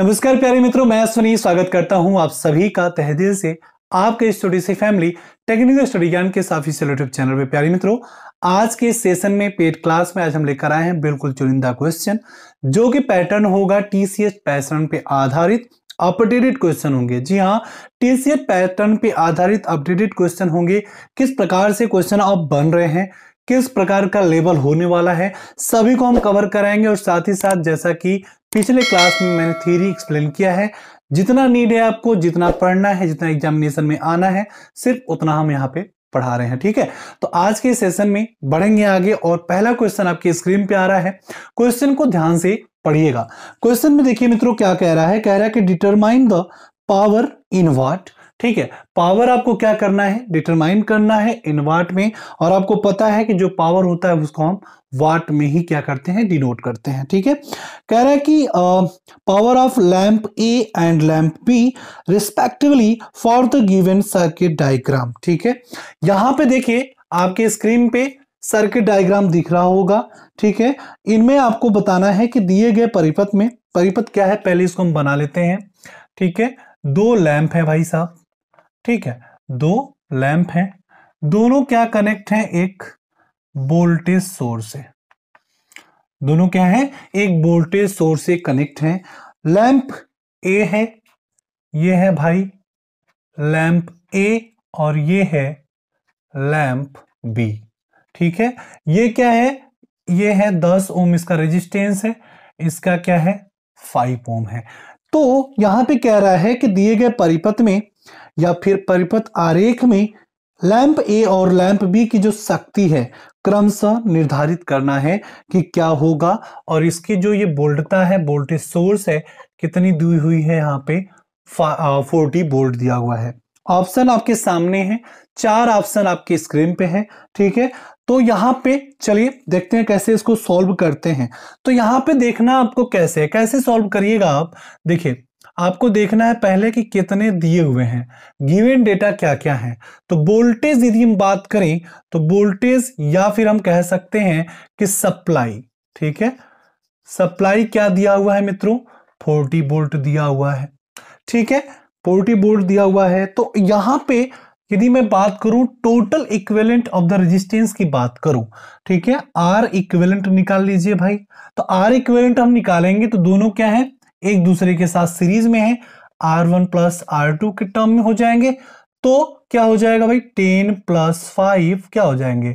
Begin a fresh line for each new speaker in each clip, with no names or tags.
नमस्कार प्यारे मित्रों मैं सुनी स्वागत करता हूं आप सभी का तहदिल से आपके स्टडी से फैमिली टेक्निकल स्टडी ज्ञान के ऑफिशियल यूट्यूब चैनल पे प्यारे मित्रों आज के सेशन में पेड क्लास में आज हम लेकर आए हैं बिल्कुल चुनिंदा क्वेश्चन जो कि पैटर्न होगा टीसीएस पैटर्न पे आधारित अपडेटेड क्वेश्चन होंगे जी हाँ टीसीएस पैटर्न पे आधारित अपडेटेड क्वेश्चन होंगे किस प्रकार से क्वेश्चन आप बन रहे हैं किस प्रकार का लेवल होने वाला है सभी को हम कवर कराएंगे और साथ ही साथ जैसा कि पिछले क्लास में मैंने थ्योरी एक्सप्लेन किया है जितना नीड है आपको जितना पढ़ना है जितना एग्जामिनेशन में आना है सिर्फ उतना हम यहाँ पे पढ़ा रहे हैं ठीक है तो आज के सेशन में बढ़ेंगे आगे और पहला क्वेश्चन आपकी स्क्रीन पे आ रहा है क्वेश्चन को ध्यान से पढ़िएगा क्वेश्चन में देखिए मित्रों क्या कह रहा है कह रहा है कि determine the power in watt ठीक है पावर आपको क्या करना है डिटरमाइन करना है इन वाट में और आपको पता है कि जो पावर होता है उसको हम वाट में ही क्या करते हैं डिनोट करते हैं ठीक है कह रहा है कि power of lamp A and lamp B respectively for the given circuit diagram ठीक है यहां पे देखिए आपके स्क्रीन पे सर्किट डायग्राम दिख रहा होगा ठीक है इनमें आपको बताना है कि दिए गए परिपथ में परिपथ क्या है पहले इसको हम बना लेते हैं ठीक है दो लैंप है भाई साहब ठीक है दो लैंप हैं दोनों क्या कनेक्ट हैं एक वोल्टेज सोर्स से दोनों क्या है एक वोल्टेज सोर्स से कनेक्ट हैं लैंप ए है ये है भाई लैंप ए और ये है लैंप बी ठीक है ये क्या है ये है दस ओम इसका रेजिस्टेंस है इसका क्या है फाइव ओम है तो यहां पे कह रहा है कि दिए गए परिपथ में या फिर परिपथ आरेख में लैंप ए और लैंप बी की जो शक्ति है क्रमशः निर्धारित करना है कि क्या होगा और इसकी जो ये बोल्डता है वोल्टेज सोर्स है कितनी दी हुई है यहाँ पे फोर्टी बोल्ट दिया हुआ है ऑप्शन आपके सामने है चार ऑप्शन आपके स्क्रीन पे है ठीक है तो यहाँ पे चलिए देखते हैं कैसे इसको सॉल्व करते हैं तो यहाँ पे देखना आपको कैसे कैसे सॉल्व करिएगा आप देखिए आपको देखना है पहले कि कितने दिए हुए हैं गिवन डेटा क्या क्या है तो वोल्टेज यदि हम बात करें तो वोल्टेज या फिर हम कह सकते हैं कि सप्लाई ठीक है सप्लाई क्या दिया हुआ है मित्रों फोर्टी बोल्ट दिया हुआ है ठीक है फोर्टी बोल्ट दिया हुआ है तो यहां पे यदि मैं बात करूं total equivalent of the resistance की बात करूं ठीक है आर इक्वेलेंट निकाल लीजिए भाई तो आर इक्वेलेंट हम निकालेंगे तो दोनों क्या है एक दूसरे के साथ सीरीज में है R one plus R two के टर्म में हो जाएंगे तो क्या हो जाएगा भाई टेन प्लस फाइव क्या हो जाएंगे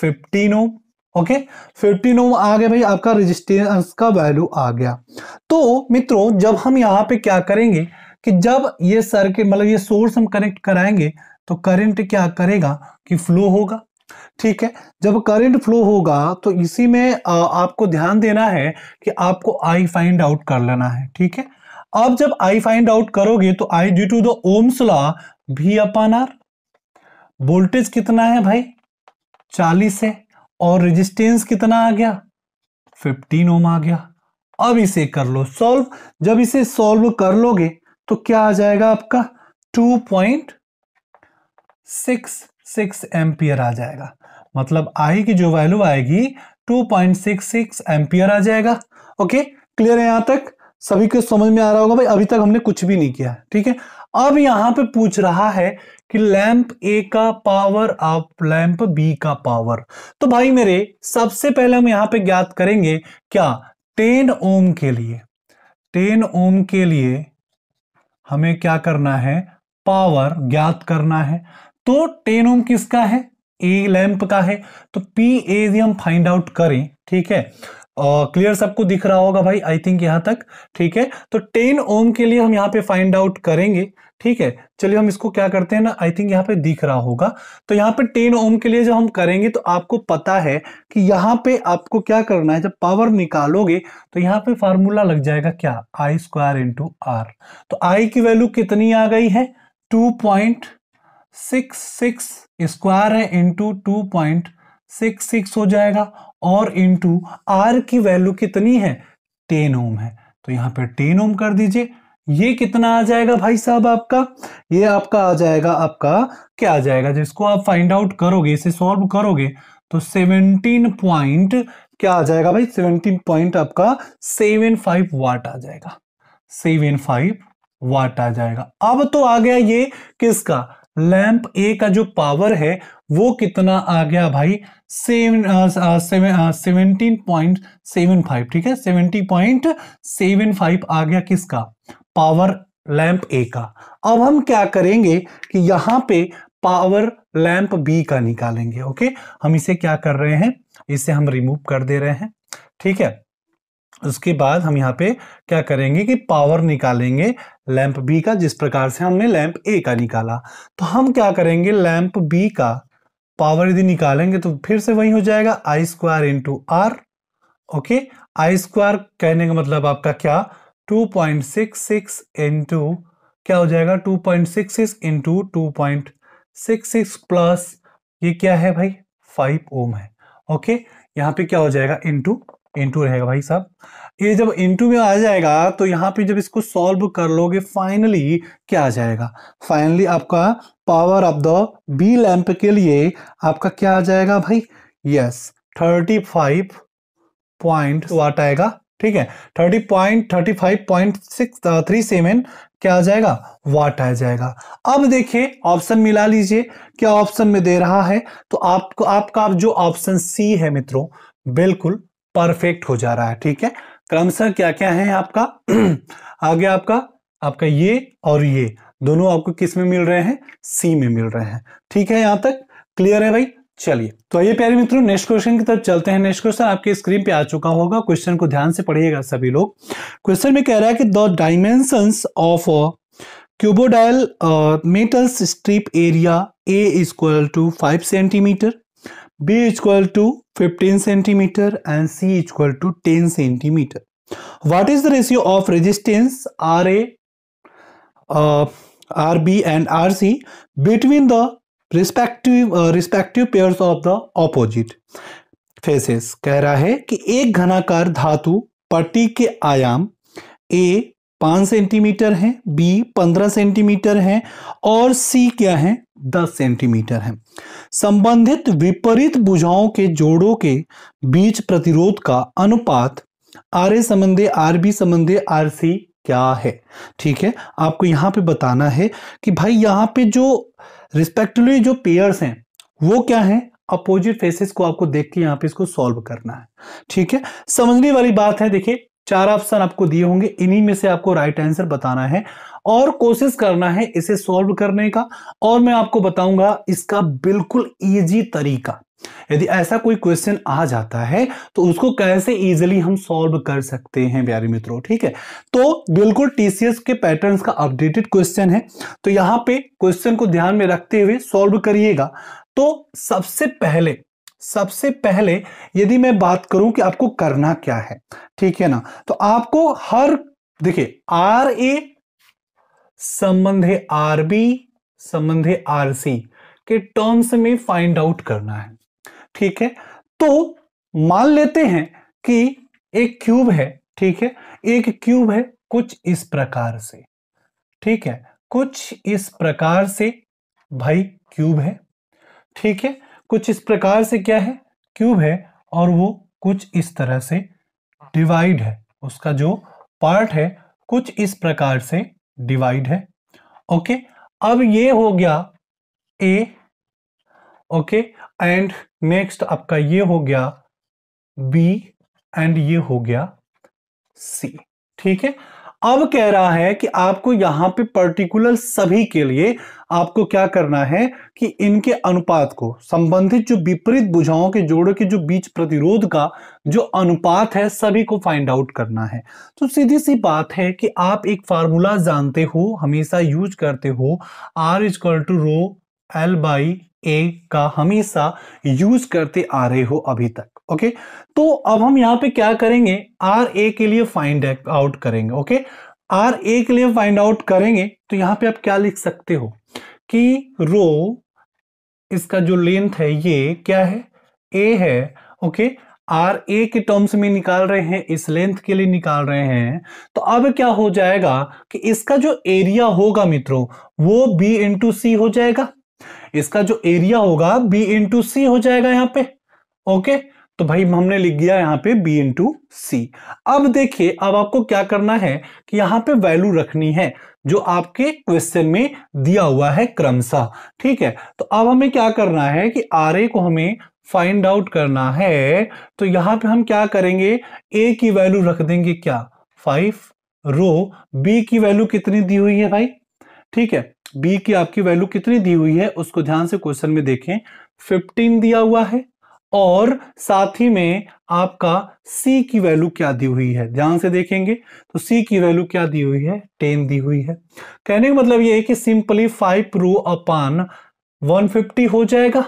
fifteen ohm okay fifteen ohm आ गया भाई आपका रेजिस्टेंस का वैल्यू आ गया तो मित्रों जब हम यहां पे क्या करेंगे कि जब ये सर्किट मतलब ये सोर्स हम कनेक्ट कराएंगे तो करंट क्या करेगा कि फ्लो होगा ठीक है जब करंट फ्लो होगा तो इसी में आपको ध्यान देना है कि आपको आई फाइंड आउट कर लेना है ठीक है अब जब आई फाइंड आउट करोगे तो I due to the Ohm's law भी अपन आर वोल्टेज कितना है भाई चालीस है और रेजिस्टेंस कितना आ गया फिफ्टीन ओम आ गया अब इसे कर लो सॉल्व जब इसे सॉल्व कर लोगे तो क्या आ जाएगा आपका two point six six ampere आ जाएगा मतलब आई की जो वैल्यू आएगी two point six six ampere आ जाएगा ओके क्लियर है यहां तक सभी को समझ में आ रहा होगा भाई अभी तक हमने कुछ भी नहीं किया ठीक है अब यहां पे पूछ रहा है कि लैंप ए का पावर आप लैंप बी का पावर तो भाई मेरे सबसे पहले हम यहां पे ज्ञात करेंगे क्या टेन ओम के लिए टेन ओम के लिए हमें क्या करना है पावर ज्ञात करना है तो टेन ओम किसका है ए e लैंप का है तो पी एज हम फाइंड आउट करें ठीक है क्लियर सबको दिख रहा होगा भाई आई थिंक यहां तक ठीक है तो टेन ओम के लिए हम यहाँ पे फाइंड आउट करेंगे ठीक है चलिए हम इसको क्या करते हैं ना आई थिंक यहाँ पे दिख रहा होगा तो यहाँ पे टेन ओम के लिए जब हम करेंगे तो आपको पता है कि यहाँ पे आपको क्या करना है जब पावर निकालोगे तो यहाँ पे फार्मूला लग जाएगा क्या आई स्क्वायर इंटू आर तो आई की वैल्यू कितनी आ गई है two point six six square है into two point six six हो जाएगा और इंटू आर की वैल्यू कितनी है टेन ओम है तो यहां पर टेन ओम कर दीजिए ये कितना आ जाएगा भाई साहब आपका ये आपका आ जाएगा आपका क्या आ जाएगा जिसको आप फाइंड आउट करोगे इसे सॉल्व करोगे तो सेवनटीन पॉइंट क्या आ जाएगा भाई सेवनटीन पॉइंट आपका सेवन फाइव वाट आ जाएगा सेवन फाइव वाट आ जाएगा अब तो आ गया ये किसका लैंप ए का जो पावर है वो कितना आ गया भाई seven seventeen point seven five ठीक है सेवनटी पॉइंट सेवन फाइव आ गया किसका पावर लैंप ए का अब हम क्या करेंगे कि यहां पे पावर लैंप बी का निकालेंगे ओके हम इसे क्या कर रहे हैं इसे हम रिमूव कर दे रहे हैं ठीक है उसके बाद हम यहाँ पे क्या करेंगे कि पावर निकालेंगे लैंप बी का जिस प्रकार से हमने लैंप ए का निकाला तो हम क्या करेंगे लैंप बी का पावर यदि निकालेंगे तो फिर से वही हो जाएगा I square into R okay I square कहने का मतलब आपका क्या 2.66 पॉइंट सिक्स सिक्स इंटू क्या हो जाएगा 2.66 point six six into two point six six plus ये क्या है भाई 5 ओम है ओके यहाँ पे क्या हो जाएगा इंटू इनटू रहेगा भाई साहब ये जब इनटू में आ जाएगा तो यहाँ पे जब इसको सॉल्व कर लोगे फाइनली क्या आ जाएगा फाइनली आपका power of the B lamp के लिए आपका क्या आ जाएगा भाई yes thirty five point watt आएगा ठीक है thirty point thirty five point six three seven क्या आ जाएगा वाट आ जाएगा अब देखिए ऑप्शन मिला लीजिए क्या ऑप्शन में दे रहा है तो आपको आपका जो ऑप्शन सी है मित्रों बिल्कुल परफेक्ट हो जा रहा है ठीक है क्रमशः क्या क्या है आपका आगे आपका आपका ये और ये दोनों आपको किस में मिल रहे हैं सी में मिल रहे हैं ठीक है यहां तक क्लियर है भाई चलिए तो ये प्यारे मित्रों नेक्स्ट क्वेश्चन की तरफ चलते हैं नेक्स्ट क्वेश्चन आपके स्क्रीन पे आ चुका होगा क्वेश्चन को ध्यान से पढ़िएगा सभी लोग क्वेश्चन में कह रहा है कि the dimension of cuboidal metals strip area A is two five centimetre B equal to 15 cm and C equal to 10 cm What is the ratio of resistance RA, uh, RB and RC between the respective uh, respective pairs of the opposite faces? keh raha hai ki ek ghanakar dhatu patti ke ayam A 5 centimetre है B 15 centimetre है और C क्या है 10 centimetre है संबंधित विपरीत बुझाओं के जोड़ों के बीच प्रतिरोध का अनुपात आर ए संबंधे आर बी संबंधे आर सी क्या है ठीक है आपको यहाँ पे बताना है कि भाई यहाँ पे जो रिस्पेक्टिवली जो पेयर्स हैं वो क्या है अपोजिट फेसेस को आपको देख के यहाँ पे इसको सॉल्व करना है ठीक है समझने वाली बात है देखिए चार ऑप्शन आपको दिए होंगे इन्हीं में से आपको राइट आंसर बताना है और कोशिश करना है इसे सॉल्व करने का और मैं आपको बताऊंगा इसका बिल्कुल इजी तरीका यदि ऐसा कोई क्वेश्चन आ जाता है तो उसको कैसे इजीली हम सॉल्व कर सकते हैं प्यारे मित्रों ठीक है तो बिल्कुल टीसीएस के पैटर्न्स का अपडेटेड क्वेश्चन है तो यहाँ पे क्वेश्चन को ध्यान में रखते हुए सॉल्व करिएगा तो सबसे पहले सबसे पहले यदि मैं बात करूं कि आपको करना क्या है ठीक है ना तो आपको हर देखिए आर ए संबंध आर बी संबंधे आर सी के टर्म्स में फाइंड आउट करना है ठीक है तो मान लेते हैं कि एक क्यूब है ठीक है एक क्यूब है कुछ इस प्रकार से ठीक है कुछ इस प्रकार से भाई क्यूब है ठीक है कुछ इस प्रकार से क्या है क्यूब है और वो कुछ इस तरह से डिवाइड है उसका जो पार्ट है कुछ इस प्रकार से डिवाइड है ओके अब ये हो गया ए ओके एंड नेक्स्ट आपका ये हो गया बी एंड ये हो गया सी ठीक है अब कह रहा है कि आपको यहां पे पर्टिकुलर सभी के लिए आपको क्या करना है कि इनके अनुपात को संबंधित जो विपरीत बुझाओं के जोड़ों के जो बीच प्रतिरोध का जो अनुपात है सभी को फाइंड आउट करना है तो सीधी सी बात है कि आप एक फार्मूला जानते हो हमेशा यूज करते हो R equal to rho L by A का हमेशा यूज करते आ रहे हो अभी तक ओके तो अब हम यहां पे क्या करेंगे आर ए के लिए फाइंड आउट करेंगे ओके आर ए के लिए फाइंड आउट करेंगे तो यहां पे आप क्या लिख सकते हो कि रो इसका जो लेंथ है ये क्या है ए है ओके आर ए के टर्म्स में निकाल रहे हैं इस लेंथ के लिए निकाल रहे हैं तो अब क्या हो जाएगा कि इसका जो एरिया होगा मित्रों वो बी इंटू सी हो जाएगा इसका जो एरिया होगा बी इंटू सी हो जाएगा यहां पे ओके okay? तो भाई हमने लिख दिया यहाँ पे बी इन टू सी अब देखिए अब आपको क्या करना है कि यहां पे वैल्यू रखनी है जो आपके क्वेश्चन में दिया हुआ है क्रमशः ठीक है तो अब हमें क्या करना है कि आर ए को हमें फाइंड आउट करना है तो यहां पे हम क्या करेंगे ए की वैल्यू रख देंगे क्या फाइव रो बी की वैल्यू कितनी दी हुई है भाई ठीक है बी की आपकी वैल्यू कितनी दी हुई है उसको ध्यान से क्वेश्चन में देखें फिफ्टीन दिया हुआ है और साथ ही में आपका C की वैल्यू क्या दी हुई है ध्यान से देखेंगे तो C की वैल्यू क्या दी हुई है टेन दी हुई है कहने का मतलब ये है कि सिंपली फाइव रू अपान 150 हो जाएगा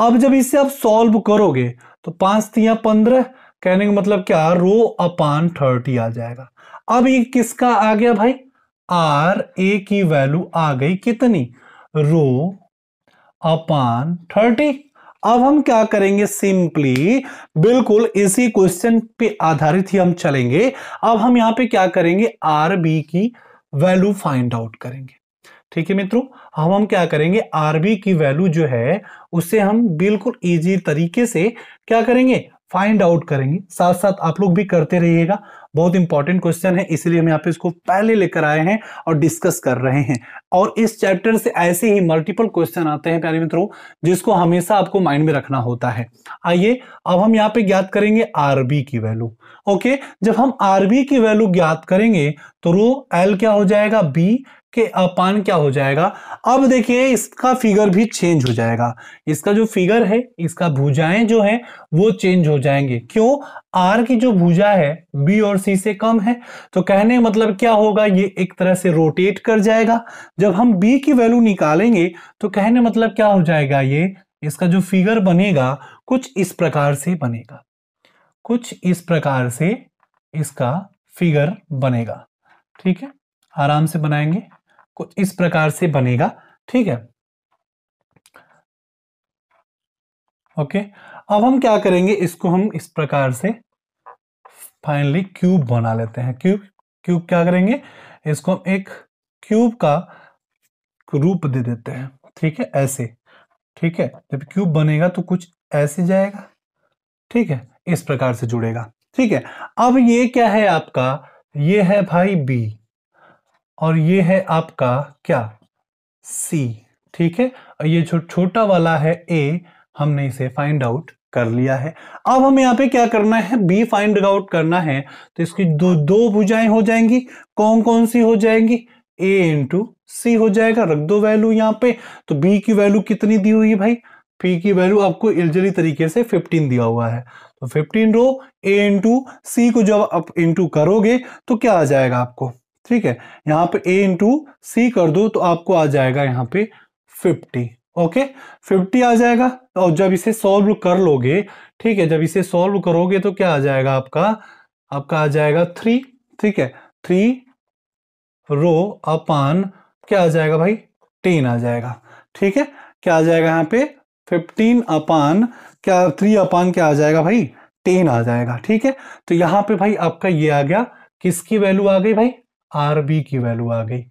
अब जब इसे आप सॉल्व करोगे तो पांच तिया पंद्रह कहने का मतलब क्या रो अपान थर्टी आ जाएगा अब ये किसका आ गया भाई आर ए की वैल्यू आ गई कितनी रो अपान थर्टी अब हम क्या करेंगे सिंपली बिल्कुल इसी क्वेश्चन पे आधारित ही हम चलेंगे अब हम यहां पे क्या करेंगे आर बी की वैल्यू फाइंड आउट करेंगे ठीक है मित्रों हम हम क्या करेंगे आरबी की वैल्यू जो है उसे हम बिल्कुल इजी तरीके से क्या करेंगे फाइंड आउट करेंगे साथ साथ आप लोग भी करते रहिएगा बहुत इंपॉर्टेंट क्वेश्चन है इसलिए हम यहाँ पे इसको पहले लेकर आए हैं और डिस्कस कर रहे हैं और इस चैप्टर से ऐसे ही मल्टीपल क्वेश्चन आते हैं प्यारे मित्रों जिसको हमेशा आपको माइंड में रखना होता है आइए अब हम यहाँ पे ज्ञात करेंगे आरबी की वैल्यू ओके जब हम आरबी की वैल्यू ज्ञात करेंगे तो रो एल क्या हो जाएगा बी के अपान क्या हो जाएगा अब देखिए इसका फिगर भी चेंज हो जाएगा इसका जो फिगर है इसका भुजाएं जो है वो चेंज हो जाएंगे क्यों आर की जो भुजा है बी और सी से कम है तो कहने मतलब क्या होगा ये एक तरह से रोटेट कर जाएगा जब हम बी की वैल्यू निकालेंगे तो कहने मतलब क्या हो जाएगा ये इसका जो फिगर बनेगा कुछ इस प्रकार से बनेगा कुछ इस प्रकार से इसका फिगर बनेगा ठीक है आराम से बनाएंगे कुछ इस प्रकार से बनेगा ठीक है ओके अब हम क्या करेंगे इसको हम इस प्रकार से फाइनली क्यूब बना लेते हैं क्यूब क्यूब क्या करेंगे इसको हम एक क्यूब का रूप दे देते हैं ठीक है ऐसे ठीक है जब क्यूब बनेगा तो कुछ ऐसे जाएगा ठीक है इस प्रकार से जुड़ेगा ठीक है अब ये क्या है आपका ये है भाई बी और ये है आपका क्या सी ठीक है और ये जो छोटा वाला है ए हमने इसे फाइंड आउट कर लिया है अब हमें यहाँ पे क्या करना है बी फाइंड आउट करना है तो इसकी दो दो भुजाएं हो जाएंगी कौन कौन सी हो जाएंगी ए इंटू सी हो जाएगा रख दो वैल्यू यहाँ पे तो बी की वैल्यू कितनी दी हुई है भाई पी की वैल्यू आपको इलजरी तरीके से 15 दिया हुआ है तो 15 रो ए इंटू सी को जब आप इंटू करोगे तो क्या आ जाएगा आपको ठीक है यहाँ पे a इंटू सी कर दो तो आपको आ जाएगा यहाँ पे 50 ओके 50 आ जाएगा और जब इसे सॉल्व कर लोगे ठीक है जब इसे सॉल्व करोगे तो क्या आ जाएगा आपका आपका आ जाएगा थ्री ठीक है थ्री रो अपान क्या आ जाएगा भाई टेन आ जाएगा ठीक है क्या आ जाएगा यहाँ पे फिफ्टीन अपान क्या थ्री अपान क्या आ जाएगा भाई टेन आ जाएगा ठीक है तो यहाँ पे भाई आपका ये आ गया किसकी वैल्यू आ गई भाई आर बी की वैल्यू आ गई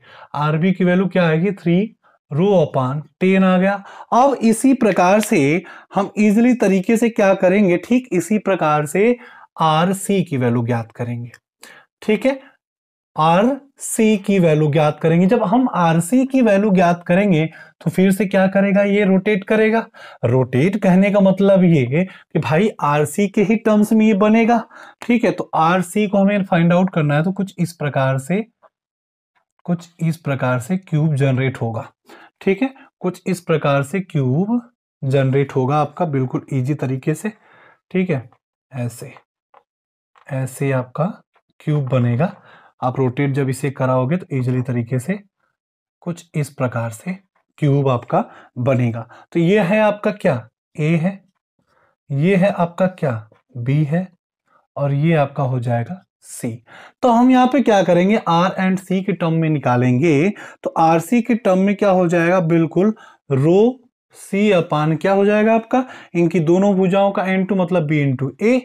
आर बी की वैल्यू क्या आएगी थ्री रो अपान टेन आ गया अब इसी प्रकार से हम इजिली तरीके से क्या करेंगे ठीक इसी प्रकार से आर सी की वैल्यू ज्ञात करेंगे ठीक है आर सी की वैल्यू ज्ञात करेंगे जब हम आर सी की वैल्यू ज्ञात करेंगे तो फिर से क्या करेगा ये रोटेट करेगा रोटेट कहने का मतलब ये कि भाई आर सी के ही टर्म्स में ये बनेगा ठीक है तो आर सी को हमें फाइंड आउट करना है तो कुछ इस प्रकार से कुछ इस प्रकार से क्यूब जनरेट होगा ठीक है कुछ इस प्रकार से क्यूब जनरेट होगा आपका बिल्कुल इजी तरीके से ठीक है ऐसे ऐसे आपका क्यूब बनेगा आप रोटेट जब इसे कराओगे तो इजिली तरीके से कुछ इस प्रकार से क्यूब आपका बनेगा तो ये है आपका क्या ए है ये है आपका क्या बी है और ये आपका हो जाएगा सी तो हम यहाँ पे क्या करेंगे आर एंड सी के टर्म में निकालेंगे तो आर सी के टर्म में क्या हो जाएगा बिल्कुल रो सी अपान क्या हो जाएगा आपका इनकी दोनों भुजाओं का एन टू मतलब बी टू ए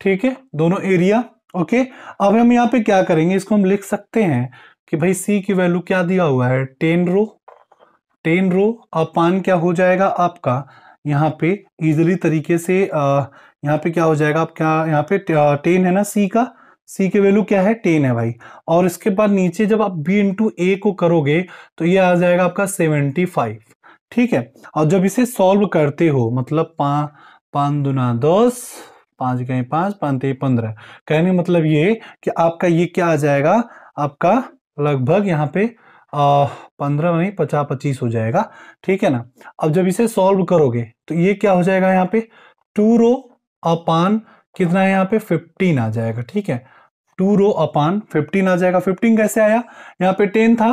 ठीक है दोनों एरिया ओके अब हम यहाँ पे क्या करेंगे इसको हम लिख सकते हैं कि भाई सी की वैल्यू क्या दिया हुआ है टेन रो टेन रो अब पान क्या हो जाएगा आपका यहाँ पे इजिली तरीके से यहाँ पे क्या हो जाएगा आप क्या यहाँ पे टेन है ना सी का सी के वैल्यू क्या है टेन है भाई और इसके बाद नीचे जब आप बी इंटू ए को करोगे तो ये आ जाएगा आपका सेवेंटी फाइव ठीक है और जब इसे सॉल्व करते हो मतलब पा पान दुना दस पांच गए पांच पांच पंद्रह कहने मतलब ये कि आपका ये क्या आ जाएगा आपका लगभग यहाँ पे पंद्रह नहीं पचास पच्चीस हो जाएगा ठीक है ना अब जब इसे सॉल्व करोगे तो ये क्या हो जाएगा यहाँ पे टू रो अपान कितना है यहाँ पे फिफ्टीन आ जाएगा ठीक है टू रो अपान फिफ्टीन आ जाएगा फिफ्टीन कैसे आया यहाँ पे टेन था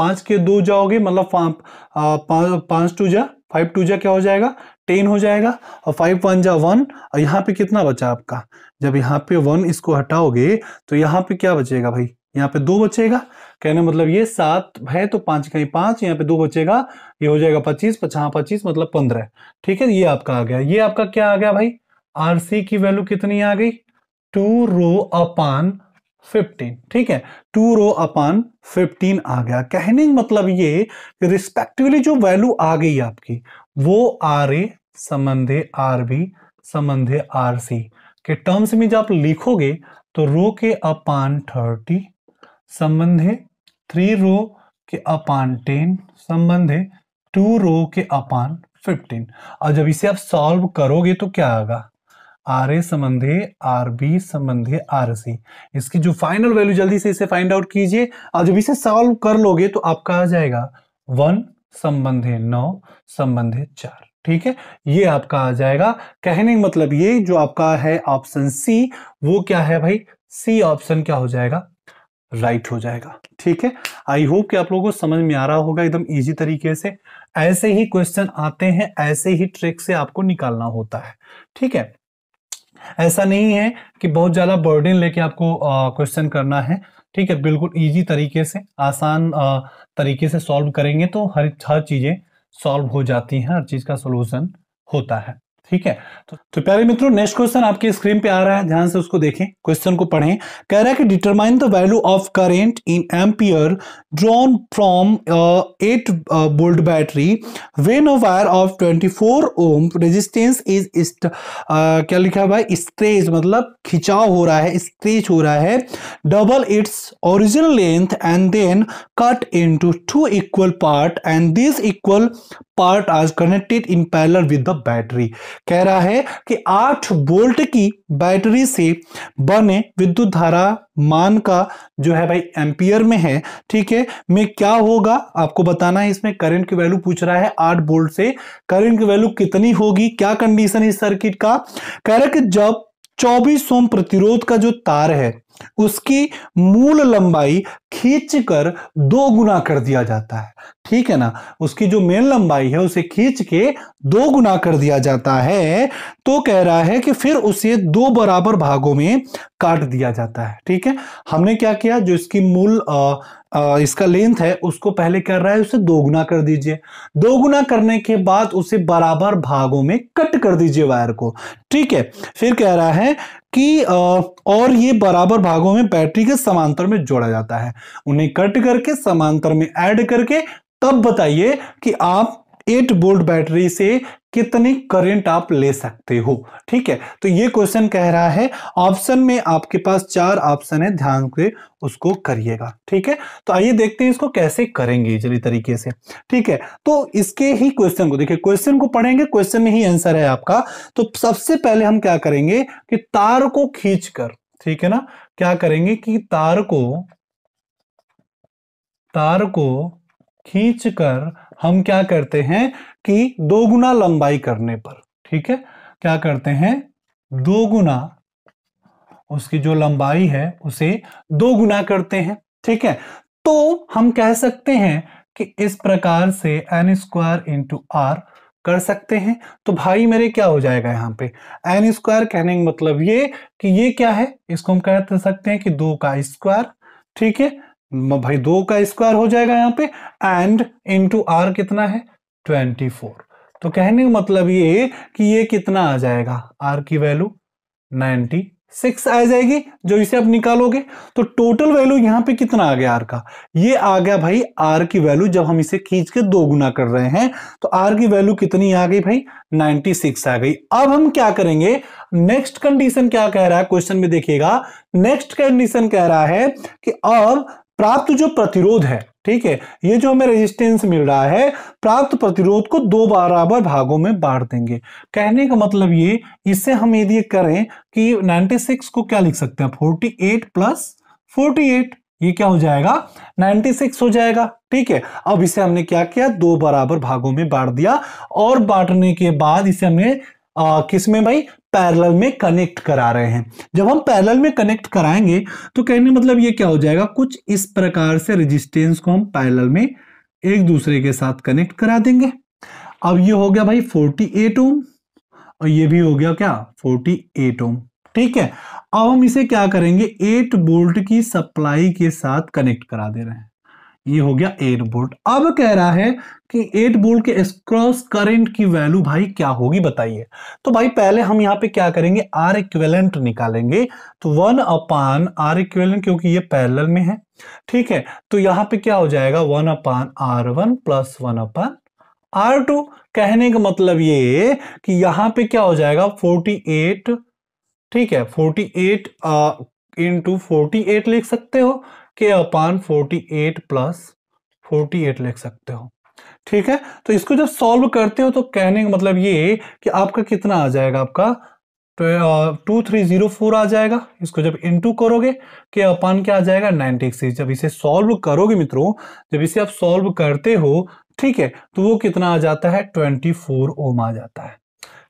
पांच के दो जाओगे मतलब पांच टू जा फाइव टू जा क्या हो जाएगा टेन हो जाएगा और फाइव वन जा वन और यहाँ पे कितना बचा आपका जब यहाँ पे वन इसको हटाओगे तो यहाँ पे क्या बचेगा भाई यहाँ पे दो बचेगा कहने मतलब ये सात है तो पांच कहीं पांच यहाँ पे दो बचेगा ये हो जाएगा पच्चीस पचास हाँ, पच्चीस मतलब पंद्रह ठीक है ये आपका आ गया ये आपका क्या आ गया भाई आर की वैल्यू कितनी आ गई टू रो अपान फिफ्टीन ठीक है टू रो अपान फिफ्टीन आ गया कहने मतलब ये रिस्पेक्टिवली जो वैल्यू आ गई आपकी वो आर ए संबंधे आर बी संबंधे आर सी के टर्म्स में जब आप लिखोगे तो रो के अपान थर्टी संबंधे थ्री रो के अपान टेन संबंधे टू रो के अपान फिफ्टीन और जब इसे आप सॉल्व करोगे तो क्या आएगा आर ए संबंधे आर बी संबंधे आर सी इसकी जो फाइनल वैल्यू जल्दी से इसे फाइंड आउट कीजिए और जब इसे सॉल्व कर लोगे तो आपका आ जाएगा वन संबंधे नौ संबंध है चार ठीक है ये आपका आ जाएगा कहने का मतलब ये जो आपका है ऑप्शन सी वो क्या है भाई सी ऑप्शन क्या हो जाएगा राइट right हो जाएगा ठीक है आई होप कि आप लोगों को समझ में आ रहा होगा एकदम इजी तरीके से ऐसे ही क्वेश्चन आते हैं ऐसे ही ट्रिक से आपको निकालना होता है ठीक है ऐसा नहीं है कि बहुत ज़्यादा बर्डन लेके आपको क्वेश्चन करना है ठीक है बिल्कुल इजी तरीके से आसान आ, तरीके से सॉल्व करेंगे तो हर हर चीज़ें सॉल्व हो जाती हैं हर चीज़ का सोल्यूशन होता है ठीक है तो, तो प्यारे मित्रों नेक्स्ट क्वेश्चन आपके स्क्रीन पे आ रहा है ध्यान से उसको देखें क्वेश्चन को पढ़ें कह रहा है कि determine the value of current in ampere drawn from eight volt battery when a wire of 24 ohm resistance is uh, क्या लिखा हुआ है स्ट्रेच मतलब खिंचाव हो रहा है स्ट्रेच हो रहा है double its original length and then cut in two equal part and this equal part आज connected in parallel with the battery कह रहा है कि आठ बोल्ट की बैटरी से बने विद्युत धारा मान का जो है भाई एम्पियर में है ठीक है में क्या होगा आपको बताना है इसमें करंट की वैल्यू पूछ रहा है आठ बोल्ट से करंट की वैल्यू कितनी होगी क्या कंडीशन है इस सर्किट का कह रहा कि जब 24 ओम प्रतिरोध का जो तार है उसकी मूल लंबाई खींच कर दो गुना कर दिया जाता है ठीक है ना उसकी जो मेन लंबाई है उसे खींच के दो गुना कर दिया जाता है तो कह रहा है कि फिर उसे दो बराबर भागों में काट दिया जाता है ठीक है हमने क्या किया जो इसकी मूल आ, इसका लेंथ है उसको पहले कर रहा है उसे दोगुना कर दीजिए दोगुना करने के बाद उसे बराबर भागों में कट कर दीजिए वायर को ठीक है फिर कह रहा है कि और ये बराबर भागों में बैटरी के समांतर में जोड़ा जाता है उन्हें कट करके समांतर में ऐड करके तब बताइए कि आप एट बोल्ट बैटरी से कितनी करंट आप ले सकते हो ठीक है तो ये क्वेश्चन कह रहा है ऑप्शन में आपके पास चार ऑप्शन है ध्यान से उसको करिएगा ठीक है तो आइए देखते हैं इसको कैसे करेंगे इजली तरीके से ठीक है तो इसके ही क्वेश्चन को देखिए क्वेश्चन को पढ़ेंगे क्वेश्चन में ही आंसर है आपका तो सबसे पहले हम क्या करेंगे कि तार को खींच ठीक है ना क्या करेंगे कि तार को तार को खींचकर हम क्या करते हैं कि दो गुना लंबाई करने पर ठीक है क्या करते हैं दो गुना उसकी जो लंबाई है उसे दो गुना करते हैं ठीक है तो हम कह सकते हैं कि इस प्रकार से एन स्क्वायर इंटू आर कर सकते हैं तो भाई मेरे क्या हो जाएगा यहाँ पे एन स्क्वायर कहने का मतलब ये कि ये क्या है इसको हम कह सकते हैं कि दो का स्क्वायर ठीक है भाई दो का स्क्वायर हो जाएगा यहाँ पे एंड इंटू आर कितना है ट्वेंटी फोर तो कहने का मतलब ये कि ये कितना आ जाएगा आर की वैल्यू नाइन्टी सिक्स आ जाएगी जो इसे आप निकालोगे तो टोटल वैल्यू यहाँ पे कितना आ गया आर का ये आ गया भाई आर की वैल्यू जब हम इसे खींच के दो गुना कर रहे हैं तो आर की वैल्यू कितनी आ गई भाई 96 आ गई अब हम क्या करेंगे नेक्स्ट कंडीशन क्या कह रहा है क्वेश्चन में देखिएगा नेक्स्ट कंडीशन कह रहा है कि अब प्राप्त जो प्रतिरोध है ठीक है ये जो हमें रेजिस्टेंस मिल रहा है प्राप्त प्रतिरोध को दो बराबर भागों में बांट देंगे कहने का मतलब ये इससे हम यदि करें कि 96 को क्या लिख सकते हैं 48 एट प्लस फोर्टी ये क्या हो जाएगा 96 हो जाएगा ठीक है अब इसे हमने क्या किया दो बराबर भागों में बांट दिया और बांटने के बाद इसे हमने किसमें भाई पैरेलल में कनेक्ट करा रहे हैं जब हम पैरेलल में कनेक्ट कराएंगे तो कहने मतलब ये क्या हो जाएगा कुछ इस प्रकार से रेजिस्टेंस को हम पैरेलल में एक दूसरे के साथ कनेक्ट करा देंगे अब ये हो गया भाई 48 ओम और ये भी हो गया क्या 48 ओम ठीक है अब हम इसे क्या करेंगे 8 बोल्ट की सप्लाई के साथ कनेक्ट करा दे रहे हैं ये हो गया एट बोल्ट अब कह रहा है कि एट बोल्ट के क्रॉस करंट की वैल्यू भाई क्या होगी बताइए तो भाई पहले हम यहाँ पे क्या करेंगे आर इक्वेलेंट निकालेंगे तो वन अपान आर इक्वेलेंट क्योंकि ये पैरेलल में है ठीक है तो यहाँ पे क्या हो जाएगा one upon R one plus one upon R two कहने का मतलब ये कि यहाँ पे क्या हो जाएगा फोर्टी एट ठीक है forty eight into forty eight लिख सकते हो के अपान 48 प्लस 48 लिख सकते हो ठीक है तो इसको जब सॉल्व करते हो तो कहने का मतलब ये कि आपका कितना आ जाएगा आपका टू थ्री जीरो फोर आ जाएगा इसको जब इनटू करोगे के अपान क्या आ जाएगा नाइनटी सिक्स जब इसे सॉल्व करोगे मित्रों जब इसे आप सॉल्व करते हो ठीक है तो वो कितना आ जाता है ट्वेंटी फोर ओम आ जाता है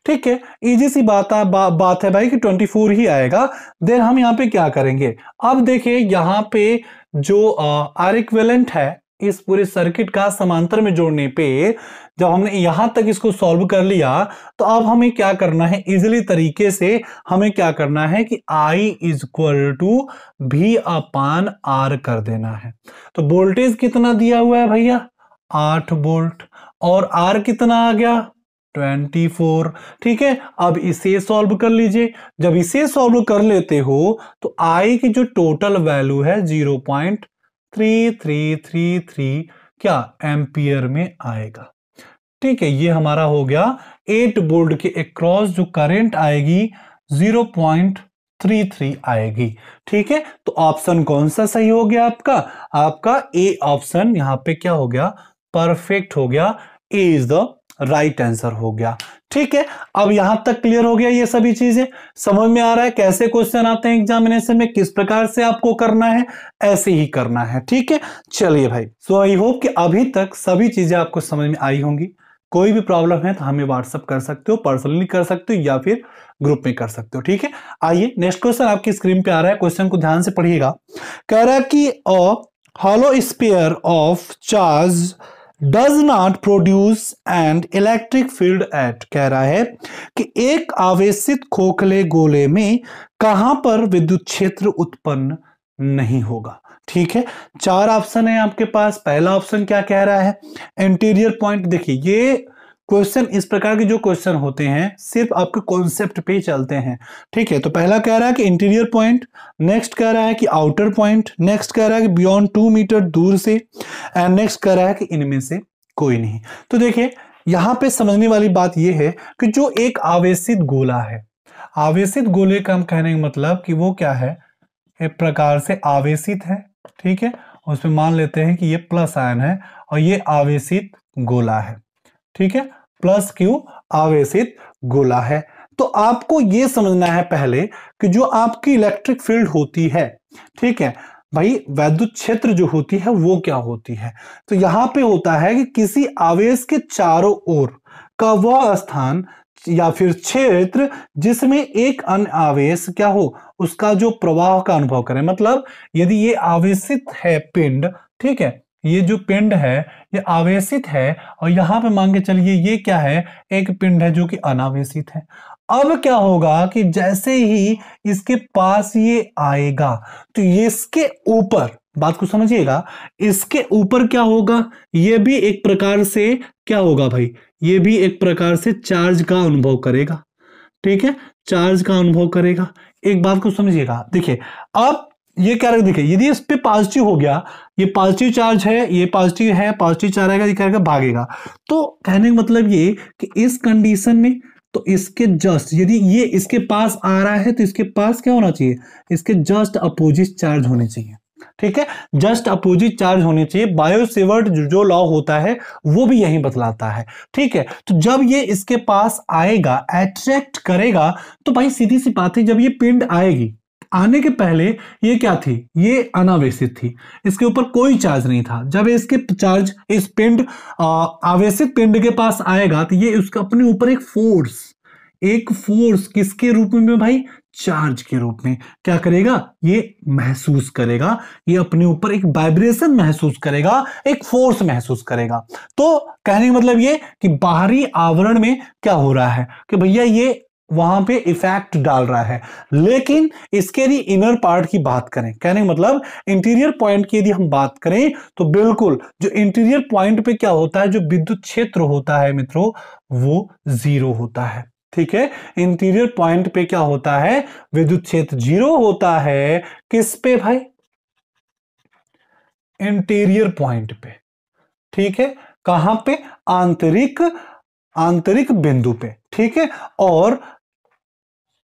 ठीक है इजी सी बात है बा, बात है भाई कि 24 ही आएगा देन हम यहाँ पे क्या करेंगे अब देखिए यहाँ पे जो आर इक्वेलेंट है इस पूरे सर्किट का समांतर में जोड़ने पे जब हमने यहां तक इसको सॉल्व कर लिया तो अब हमें क्या करना है इजिली तरीके से हमें क्या करना है कि आई इज इक्वल टू भी अपान आर कर देना है तो वोल्टेज कितना दिया हुआ है भैया आठ वोल्ट और आर कितना आ गया ट्वेंटी फोर ठीक है अब इसे सॉल्व कर लीजिए जब इसे सॉल्व कर लेते हो तो आई की जो टोटल वैल्यू है zero point three three three three क्या एम्पियर में आएगा ठीक है ये हमारा हो गया एट बोल्ट के अक्रॉस जो करंट आएगी जीरो पॉइंट थ्री थ्री आएगी ठीक है तो ऑप्शन कौन सा सही हो गया आपका आपका ए ऑप्शन यहाँ पे क्या हो गया परफेक्ट हो गया A is the right right answer हो गया ठीक है अब यहां तक क्लियर हो गया ये सभी चीजें समझ में आ रहा है कैसे क्वेश्चन आते हैं एग्जामिनेशन में किस प्रकार से आपको करना है ऐसे ही करना है ठीक है चलिए भाई सो आई होप कि अभी तक सभी चीजें आपको समझ में आई होंगी कोई भी प्रॉब्लम है तो हमें व्हाट्सअप कर सकते हो पर्सनली कर सकते हो या फिर ग्रुप में कर सकते हो ठीक है आइए नेक्स्ट क्वेश्चन आपकी स्क्रीन पे आ रहा है क्वेश्चन को ध्यान से पढ़िएगा कह रहा है कि hollow sphere of charge does not produce and electric field at कह रहा है कि एक आवेशित खोखले गोले में कहां पर विद्युत क्षेत्र उत्पन्न नहीं होगा ठीक है चार ऑप्शन है आपके पास पहला ऑप्शन क्या कह रहा है इंटीरियर पॉइंट देखिए ये क्वेश्चन इस प्रकार के जो क्वेश्चन होते हैं सिर्फ आपके कॉन्सेप्ट पे चलते हैं ठीक है तो पहला कह रहा है कि इंटीरियर पॉइंट नेक्स्ट कह रहा है कि आउटर पॉइंट नेक्स्ट कह रहा है कि बियॉन्ड टू मीटर दूर से एंड नेक्स्ट कह रहा है कि इनमें से कोई नहीं तो देखिए यहां पे समझने वाली बात यह है कि जो एक आवेशित गोला है आवेशित गोले का हम कहने का मतलब कि वो क्या है एक प्रकार से आवेशित है ठीक है उसमें मान लेते हैं कि ये प्लस आयन है और ये आवेशित गोला है ठीक है प्लस क्यू आवेशित गोला है तो आपको ये समझना है पहले कि जो आपकी इलेक्ट्रिक फील्ड होती है ठीक है भाई वैद्युत क्षेत्र जो होती है वो क्या होती है तो यहां पे होता है कि किसी आवेश के चारों ओर का वह स्थान या फिर क्षेत्र जिसमें एक अन्य आवेश क्या हो उसका जो प्रवाह का अनुभव करें मतलब यदि ये आवेशित है पिंड ठीक है ये जो पिंड है ये आवेशित है और यहां पे मान के चलिए ये क्या है एक पिंड है जो कि अनावेशित है अब क्या होगा कि जैसे ही इसके पास ये आएगा तो ये इसके ऊपर बात को समझिएगा इसके ऊपर क्या होगा ये भी एक प्रकार से क्या होगा भाई ये भी एक प्रकार से चार्ज का अनुभव करेगा ठीक है चार्ज का अनुभव करेगा एक बात को समझिएगा देखिए अब ये क्या दिखे यदि इस पे पॉजिटिव हो गया ये पॉजिटिव चार्ज है ये पॉजिटिव है पॉजिटिव चार्ज आएगा ये क्या भागेगा तो कहने का मतलब ये कि इस कंडीशन में तो इसके जस्ट यदि ये इसके पास आ रहा है तो इसके पास क्या होना चाहिए इसके जस्ट अपोजिट चार्ज होने चाहिए ठीक है जस्ट अपोजिट चार्ज होने चाहिए बायोसेवर्ट जो लॉ होता है वो भी यही बतलाता है ठीक है तो जब ये इसके पास आएगा अट्रैक्ट करेगा तो भाई सीधी सी बात है जब ये पिंड आएगी आने के पहले ये क्या थी ये अनावेशित थी इसके ऊपर कोई चार्ज नहीं था जब इसके चार्ज इस पिंड आवेशित पिंड के पास आएगा तो ये उसके अपने ऊपर एक फोर्स एक फोर्स किसके रूप में भाई चार्ज के रूप में क्या करेगा ये महसूस करेगा ये अपने ऊपर एक वाइब्रेशन महसूस करेगा एक फोर्स महसूस करेगा तो कहने का मतलब ये कि बाहरी आवरण में क्या हो रहा है कि भैया ये वहां पे इफेक्ट डाल रहा है लेकिन इसके यदि इनर पार्ट की बात करें कहने मतलब इंटीरियर पॉइंट की यदि हम बात करें तो बिल्कुल जो इंटीरियर पॉइंट पे क्या होता है जो विद्युत क्षेत्र होता है मित्रों वो जीरो होता है ठीक है इंटीरियर पॉइंट पे क्या होता है विद्युत क्षेत्र जीरो होता है किस पे भाई इंटीरियर पॉइंट पे ठीक है कहां पे आंतरिक आंतरिक बिंदु पे ठीक है और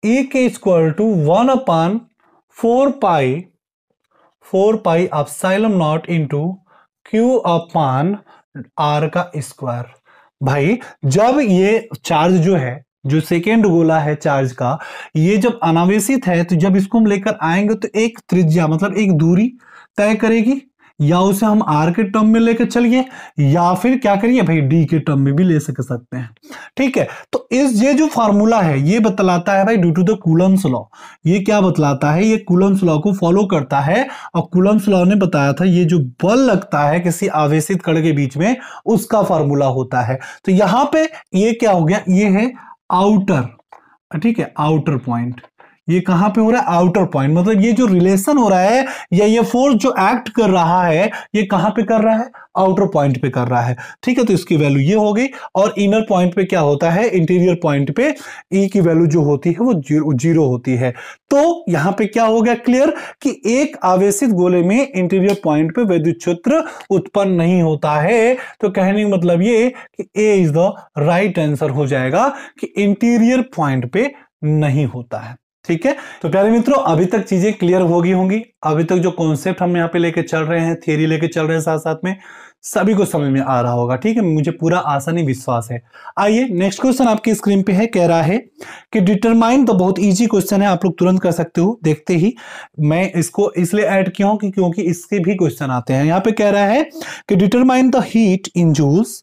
ए के square to one upon four pi four pi epsilon not into Q upon R का स्क्वायर भाई जब ये चार्ज जो है जो सेकेंड गोला है चार्ज का ये जब अनावेशित है तो जब इसको हम लेकर आएंगे तो एक त्रिज्या मतलब एक दूरी तय करेगी या उसे हम आर के टर्म में लेकर चलिए या फिर क्या करिए भाई डी के टर्म में भी ले सक सकते हैं ठीक है तो इस ये जो फार्मूला है ये बतलाता है भाई due to the Coulomb's law ये क्या बतलाता है ये कुलम्स लॉ को फॉलो करता है और कूलम्स लॉ ने बताया था ये जो बल लगता है किसी आवेशित कण के बीच में उसका फार्मूला होता है तो यहां पर यह क्या हो गया ये है आउटर ठीक है आउटर पॉइंट ये कहां पे हो रहा है आउटर पॉइंट मतलब ये जो रिलेशन हो रहा है या ये फोर्स जो एक्ट कर रहा है ये कहां पे कर रहा है आउटर पॉइंट पे कर रहा है ठीक है तो इसकी वैल्यू ये हो गई और इनर पॉइंट पे क्या होता है इंटीरियर पॉइंट पे ई e की वैल्यू जो होती है वो जीरो, जीरो होती है तो यहां पे क्या हो गया क्लियर कि एक आवेशित गोले में इंटीरियर पॉइंट पे वैद्युत क्षेत्र उत्पन्न नहीं होता है तो कहने का मतलब ये कि A is the right answer हो जाएगा कि इंटीरियर पॉइंट पे नहीं होता है ठीक है तो प्यारे मित्रों अभी तक चीजें क्लियर होगी होंगी अभी तक जो कॉन्सेप्ट हम यहाँ पे लेके चल रहे हैं थियरी लेके चल रहे हैं साथ साथ में सभी को समझ में आ रहा होगा ठीक है मुझे पूरा आसानी विश्वास है आइए नेक्स्ट क्वेश्चन आपकी स्क्रीन पे है कह रहा है कि डिटरमाइन तो बहुत इजी क्वेश्चन है आप लोग तुरंत कर सकते हो देखते ही मैं इसको इसलिए ऐड किया हूं कि क्योंकि इसके भी क्वेश्चन आते हैं यहाँ पे कह रहा है कि determine the heat in joules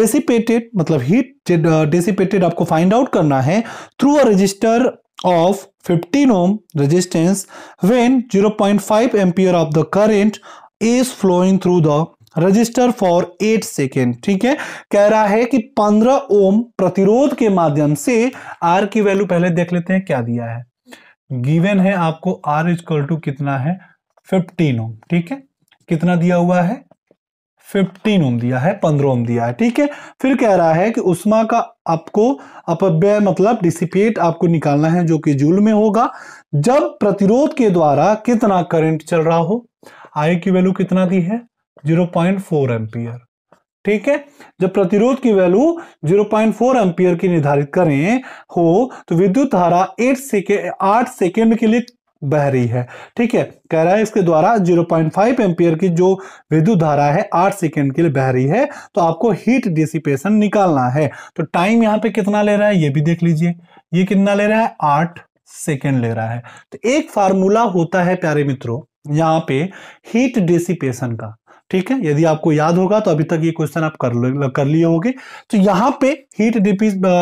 dissipated मतलब हीट डेसिपेटेड आपको फाइंड आउट करना है through a resistor of 15 ohm resistance when 0.5 ampere of the current is flowing through the resistor for eight second ठीक है कह रहा है कि पंद्रह ओम प्रतिरोध के माध्यम से आर की वैल्यू पहले देख लेते हैं क्या दिया है गिवन है आपको आर इजक्वल टू कितना है फिफ्टीन ओम ठीक है कितना दिया हुआ है फिफ्टीन ओम दिया है पंद्रह ओम दिया है ठीक है फिर कह रहा है कि उष्मा का आपको अपव्यय मतलब डिसिपेट आपको निकालना है जो कि जूल में होगा जब प्रतिरोध के द्वारा कितना करंट चल रहा हो आई की वैल्यू कितना दी है 0.4 पॉइंट ठीक है जब प्रतिरोध की वैल्यू 0.4 पॉइंट की निर्धारित करें हो तो विद्युत धारा 8 सेकेंड आठ सेकेंड के लिए बह रही है ठीक है कह रहा है इसके द्वारा 0.5 पॉइंट एम्पियर की जो विद्युत धारा है 8 सेकेंड के लिए बह रही है तो आपको हीट डिसिपेशन निकालना है तो टाइम यहां पे कितना ले रहा है ये भी देख लीजिए ये कितना ले रहा है 8 सेकेंड ले रहा है तो एक फार्मूला होता है प्यारे मित्रों यहाँ पे हीट डिसिपेशन का ठीक है यदि आपको याद होगा तो अभी तक ये क्वेश्चन आप कर कर लिए होगे तो यहाँ पे हीट डिपी आ,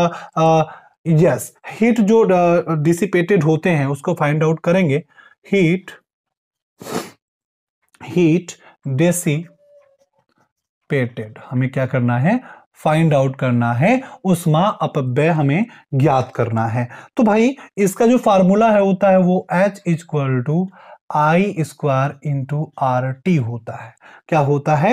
आ, यस हीट जो डिसिपेटेड uh, होते हैं उसको फाइंड आउट करेंगे हीट हीट डेसिपेटेड हमें क्या करना है फाइंड आउट करना है उष्मा अपव्यय हमें ज्ञात करना है तो भाई इसका जो फार्मूला है होता है वो H equal to I square into R T होता है क्या होता है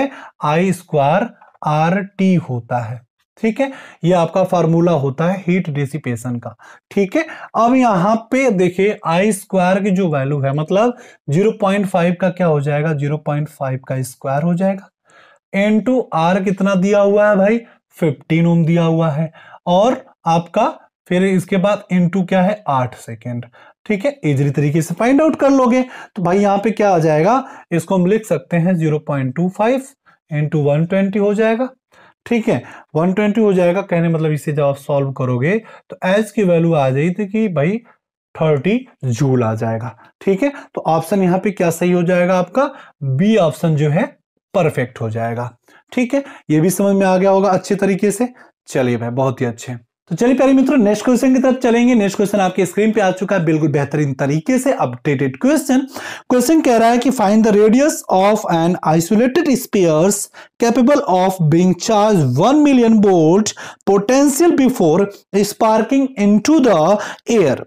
आई स्क्वायर आर टी होता है ठीक है ये आपका फार्मूला होता है हीट डिसिपेशन का ठीक है अब यहाँ पे देखिए आई स्क्वायर की जो वैल्यू है मतलब 0.5 का क्या हो जाएगा 0.5 का स्क्वायर हो जाएगा एन टू आर कितना दिया हुआ है भाई 15 ओम दिया हुआ है और आपका फिर इसके बाद एन टू क्या है आठ सेकेंड ठीक है इजी तरीके से फाइंड आउट कर लोगे तो भाई यहाँ पे क्या आ जाएगा इसको हम लिख सकते हैं zero point two five two one twenty हो जाएगा ठीक है 120 हो जाएगा कहने मतलब इसे जब आप सॉल्व करोगे तो एच की वैल्यू आ जाएगी तो कि भाई 30 जूल आ जाएगा ठीक है तो ऑप्शन यहाँ पे क्या सही हो जाएगा आपका बी ऑप्शन जो है परफेक्ट हो जाएगा ठीक है ये भी समझ में आ गया होगा अच्छे तरीके से चलिए भाई बहुत ही अच्छे तो चलिए प्यारे मित्रों नेक्स्ट क्वेश्चन की तरफ चलेंगे नेक्स्ट क्वेश्चन आपके स्क्रीन पे आ चुका है बिल्कुल बेहतरीन तरीके से अपडेटेड क्वेश्चन क्वेश्चन कह रहा है कि find the radius of an isolated spheres capable of being charge one million volt potential before sparking into the air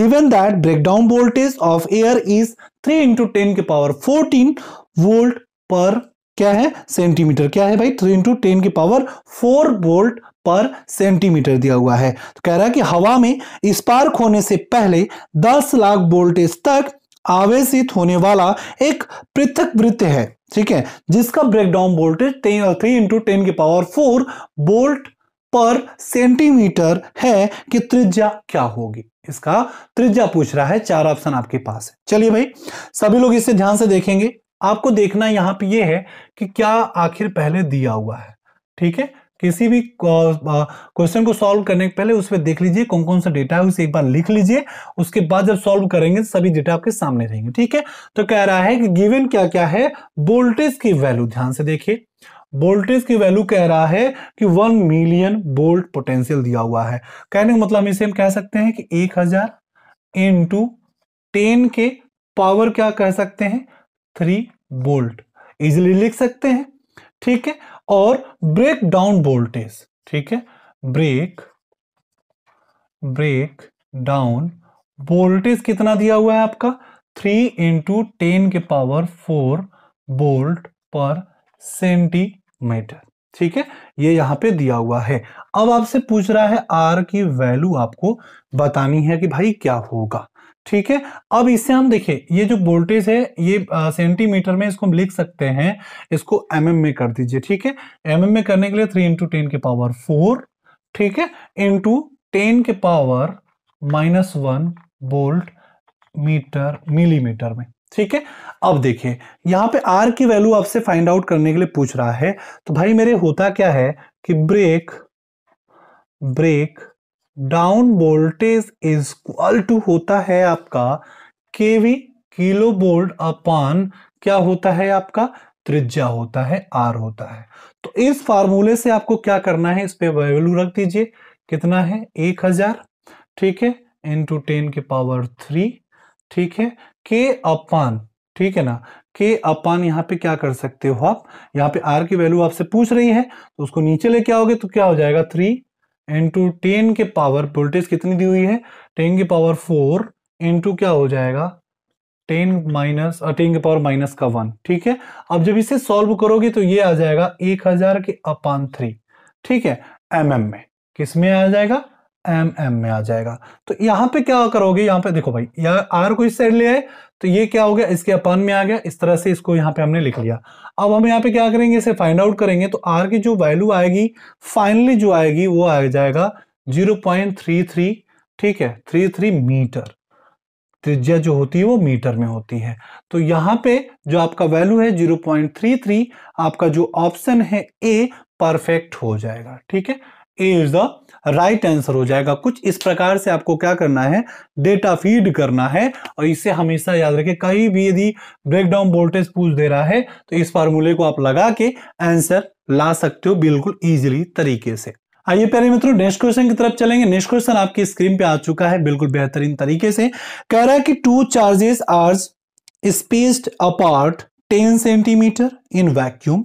given that breakdown voltage of air is three into ten के power fourteen volt per क्या है centimeter क्या है भाई three into ten की power four volt per centimeter दिया हुआ है तो कह रहा है कि हवा में स्पार्क होने से पहले 10 लाख वोल्टेज तक आवेशित होने वाला एक पृथक वृत्त है ठीक है जिसका breakdown voltage three into ten के power four volt per centimeter है कि त्रिज्या क्या होगी इसका त्रिज्या पूछ रहा है चार ऑप्शन आपके पास है चलिए भाई सभी लोग इसे ध्यान से देखेंगे आपको देखना यहां पे ये है कि क्या आखिर पहले दिया हुआ है ठीक है किसी भी क्वेश्चन को सॉल्व करने के पहले उसमें देख लीजिए कौन कौन सा डेटा है उसे एक बार लिख लीजिए उसके बाद जब सॉल्व करेंगे तो सभी डेटा आपके सामने रहेंगे ठीक है तो कह रहा है कि गिवन क्या क्या है वोल्टेज की वैल्यू ध्यान से देखिए वोल्टेज की वैल्यू कह रहा है कि वन मिलियन बोल्ट पोटेंशियल दिया हुआ है कहने का मतलब इसे हम कह सकते हैं कि एक हजार इंटू टेन के पावर क्या कह सकते हैं थ्री बोल्ट इजिली लिख सकते हैं ठीक है और ब्रेक डाउन वोल्टेज ठीक है ब्रेक ब्रेक डाउन वोल्टेज कितना दिया हुआ है आपका थ्री इंटू टेन के power four volt per centimeter ठीक है ये यहां पे दिया हुआ है अब आपसे पूछ रहा है आर की वैल्यू आपको बतानी है कि भाई क्या होगा ठीक है अब इससे हम देखिए ये जो वोल्टेज है ये सेंटीमीटर में इसको हम लिख सकते हैं इसको एम mm में कर दीजिए ठीक है एम mm में करने के लिए थ्री इंटू टेन के पावर फोर ठीक है इंटू टेन के power minus one volt meter millimeter में ठीक है अब देखिए यहां पे आर की वैल्यू आपसे फाइंड आउट करने के लिए पूछ रहा है तो भाई मेरे होता क्या है कि break break down voltage is equal to होता है आपका केवी किलो बोल्ट अपान क्या होता है आपका त्रिज्या होता है आर होता है तो इस फार्मूले से आपको क्या करना है इस पर वैल्यू रख दीजिए कितना है एक हजार ठीक है इंटू टेन के पावर थ्री ठीक है के अपान ठीक है ना के अपान यहाँ पे क्या कर सकते हो आप यहाँ पे आर की वैल्यू आपसे पूछ रही है तो उसको नीचे लेके आओगे तो क्या हो जाएगा थ्री इंटू टेन के पावर वोल्टेज कितनी दी हुई है टेन की पावर फोर इंटू क्या हो जाएगा टेन माइनस टेन के पावर माइनस का वन ठीक है अब जब इसे सॉल्व करोगे तो ये आ जाएगा एक हजार के अपान थ्री ठीक है एम mm में किस में आ जाएगा एम mm में आ जाएगा तो यहां पे क्या करोगे यहां पे देखो भाई यार आर को इस साइड ले आए तो ये क्या हो गया इसके अपन में आ गया इस तरह से इसको यहाँ पे हमने लिख लिया अब हम यहाँ पे क्या करेंगे इसे फाइंड आउट करेंगे तो आर की जो वैल्यू आएगी फाइनली जो आएगी वो आ जाएगा जीरो पॉइंट थ्री थ्री ठीक है थ्री थ्री मीटर त्रिज्या जो होती है वो मीटर में होती है तो यहाँ पे जो आपका वैल्यू है 0.33 आपका जो ऑप्शन है ए परफेक्ट हो जाएगा ठीक है A is the right answer हो जाएगा कुछ इस प्रकार से आपको क्या करना है डेटा फीड करना है और इसे हमेशा याद रखें कहीं भी यदि ब्रेकडाउन वोल्टेज पूछ दे रहा है तो इस फार्मूले को आप लगा के आंसर ला सकते हो बिल्कुल ईजिली तरीके से आइए प्यारे मित्रों नेक्स्ट क्वेश्चन की तरफ चलेंगे नेक्स्ट क्वेश्चन आपकी स्क्रीन पे आ चुका है बिल्कुल बेहतरीन तरीके से कह रहा है कि two charges are spaced apart 10 centimeter in vacuum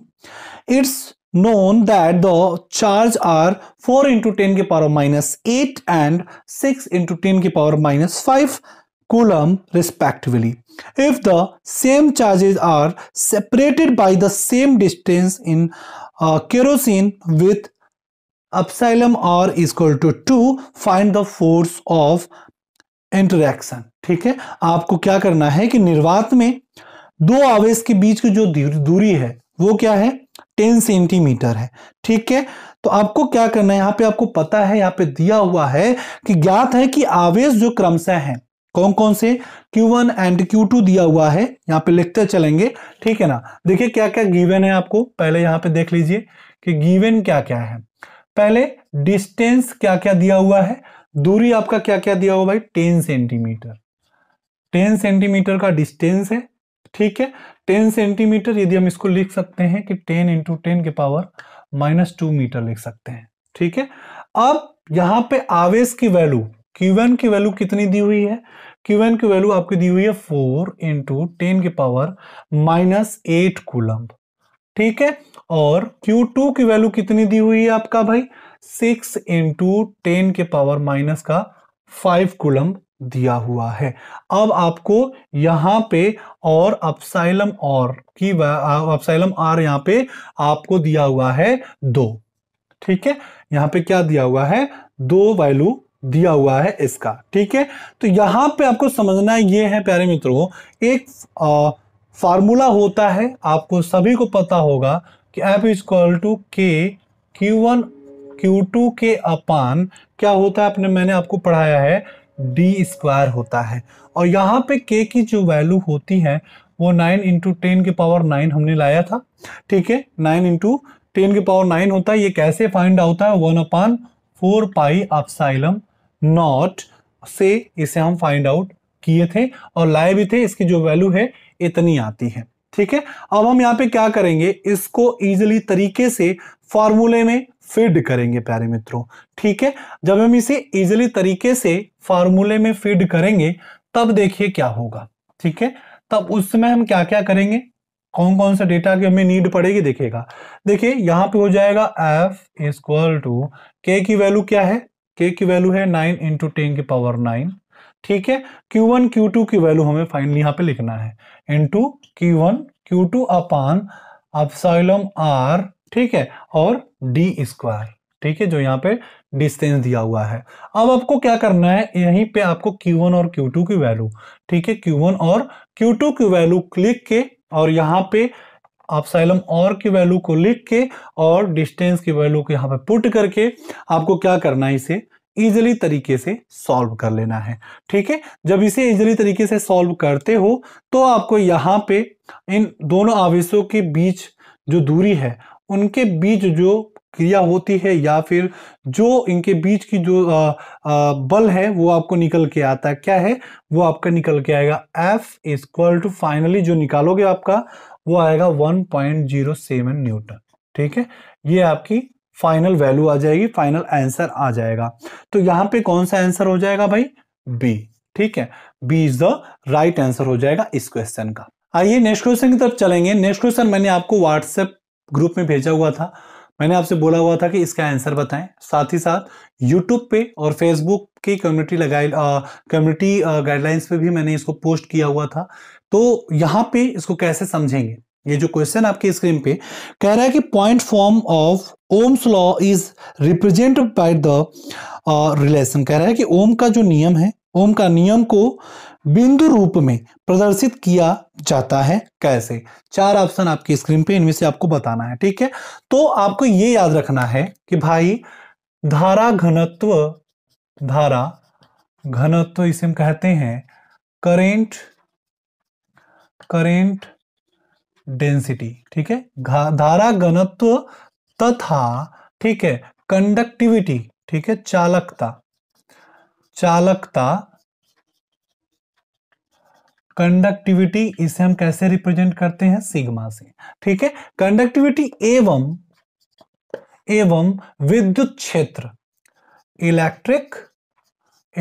it's known that the charge are 4 into 10 ke power minus 8 and 6 into 10 ke power minus 5 coulomb respectively. If the same charges are separated by the same distance in uh, kerosene with epsilon r is equal to 2, find the force of interaction ठीक है आपको क्या करना है कि निर्वात में दो आवेश के बीच की जो दूरी है वो क्या है टेन सेंटीमीटर है ठीक है तो आपको क्या करना है यहाँ पे आपको पता है यहाँ पे दिया हुआ है कि ज्ञात है कि आवेश जो क्रमशः है कौन कौन से Q1 वन एंड क्यू दिया हुआ है यहाँ पे लिखते चलेंगे ठीक है ना देखिए क्या क्या गिवन है आपको पहले यहाँ पे देख लीजिए कि गिवन क्या क्या है पहले डिस्टेंस क्या क्या दिया हुआ है दूरी आपका क्या क्या दिया हुआ भाई टेन सेंटीमीटर टेन सेंटीमीटर का डिस्टेंस है ठीक है टेन सेंटीमीटर यदि हम इसको लिख सकते हैं कि टेन इंटू टेन के पावर माइनस टू मीटर लिख सकते हैं ठीक है अब यहां पे आवेश की वैल्यू Q1 की वैल्यू कितनी दी हुई है Q1 की वैल्यू आपकी दी हुई है फोर इंटू टेन के पावर माइनस एट कुलम्ब ठीक है और क्यू टू की वैल्यू कितनी दी हुई है आपका भाई सिक्स इंटू टेन के पावर माइनस का फाइव कुलम्ब दिया हुआ है अब आपको यहां पे और अपसाइलम और की अपसाइलम आर यहाँ पे आपको दिया हुआ है दो ठीक है यहां पे क्या दिया हुआ है दो वैल्यू दिया हुआ है इसका ठीक है तो यहां पे आपको समझना ये है प्यारे मित्रों एक फार्मूला होता है आपको सभी को पता होगा कि F is equal to K Q one Q two के अपान क्या होता है आपने मैंने आपको पढ़ाया है डी स्क्वायर होता है और यहाँ पे के की जो वैल्यू होती है वो नाइन इंटू टेन के पावर नाइन हमने लाया था ठीक है नाइन इंटू टेन के पावर नाइन होता है ये कैसे फाइंड आउट है one upon four pi epsilon not से इसे हम फाइंड आउट किए थे और लाए भी थे इसकी जो वैल्यू है इतनी आती है ठीक है अब हम यहाँ पे क्या करेंगे इसको इजिली तरीके से फॉर्मूले में फीड करेंगे प्यारे मित्रों ठीक है जब हम इसे इजिली तरीके से फार्मूले में फीड करेंगे तब देखिए क्या होगा ठीक है तब उस समय हम क्या क्या करेंगे कौन कौन सा डेटा की हमें नीड पड़ेगी देखेगा देखिए यहाँ पे हो जाएगा एफ इजक्वल टू के की वैल्यू क्या है के की वैल्यू है नाइन इंटू टेन की पावर नाइन ठीक है क्यू वन क्यू टू की वैल्यू हमें फाइनली यहाँ पे लिखना है into Q one Q two upon epsilon R ठीक है और डी स्क्वायर ठीक है जो यहाँ पे डिस्टेंस दिया हुआ है अब आपको क्या करना है यहीं पे आपको Q1 और Q2 की वैल्यू ठीक है Q1 और Q2 की वैल्यू क्लिक के और यहाँ पे आप साइलम और की वैल्यू को लिख के और डिस्टेंस की वैल्यू को यहाँ पे पुट करके आपको क्या करना है इसे इजिली तरीके से सॉल्व कर लेना है ठीक है जब इसे इजिली तरीके से सॉल्व करते हो तो आपको यहाँ पे इन दोनों आवेशों के बीच जो दूरी है उनके बीच जो क्रिया होती है या फिर जो इनके बीच की जो आ, आ, बल है वो आपको निकल के आता है क्या है वो आपका निकल के आएगा F is equal to finally जो निकालोगे आपका वो आएगा 1.07 न्यूटन ठीक है ये आपकी फाइनल वैल्यू आ जाएगी फाइनल आंसर आ जाएगा तो यहाँ पे कौन सा आंसर हो जाएगा भाई बी ठीक है B is the right answer हो जाएगा इस क्वेश्चन का आइए नेक्स्ट क्वेश्चन की तरफ चलेंगे नेक्स्ट क्वेश्चन मैंने आपको व्हाट्सएप ग्रुप में भेजा हुआ था मैंने आपसे बोला हुआ था कि इसका आंसर बताएं साथ ही साथ यूट्यूब पे और फेसबुक की कम्युनिटी लगाई कम्युनिटी गाइडलाइंस पे भी मैंने इसको पोस्ट किया हुआ था तो यहाँ पे इसको कैसे समझेंगे ये जो क्वेश्चन आपके स्क्रीन पे कह रहा है कि point form of Ohm's law is represent by the relation कह रहा है कि ओम का जो नियम है ओम का नियम को बिंदु रूप में प्रदर्शित किया जाता है कैसे चार ऑप्शन आपकी स्क्रीन पे इनमें से आपको बताना है ठीक है तो आपको ये याद रखना है कि भाई धारा घनत्व धारा घनत्व इसे हम कहते हैं करेंट करेंट डेंसिटी ठीक है धारा घनत्व तथा ठीक है कंडक्टिविटी ठीक है चालकता चालकता कंडक्टिविटी इसे हम कैसे रिप्रेजेंट करते हैं सिग्मा से ठीक है कंडक्टिविटी एवं एवं विद्युत क्षेत्र इलेक्ट्रिक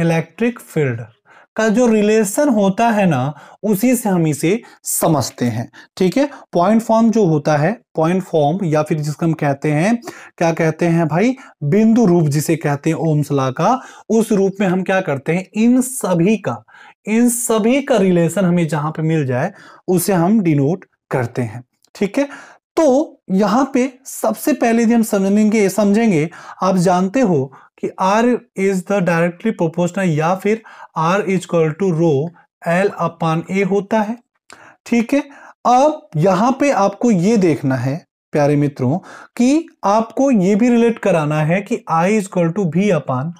इलेक्ट्रिक फील्ड का जो रिलेशन होता है ना उसी से हम इसे समझते हैं ठीक है पॉइंट फॉर्म जो होता है पॉइंट फॉर्म या फिर जिसको हम कहते हैं क्या कहते हैं भाई बिंदु रूप जिसे कहते हैं ओमसला का उस रूप में हम क्या करते हैं इन सभी का इन सभी का रिलेशन हमें जहां पे मिल जाए उसे हम डिनोट करते हैं ठीक है तो यहां पे सबसे पहले जो हम समझेंगे समझेंगे आप जानते हो कि R is the directly proportional या फिर R is equal to rho L upon A होता है ठीक है अब यहां पे आपको ये देखना है प्यारे मित्रों कि आपको ये भी रिलेट कराना है कि I इज इक्वल टू भी अपान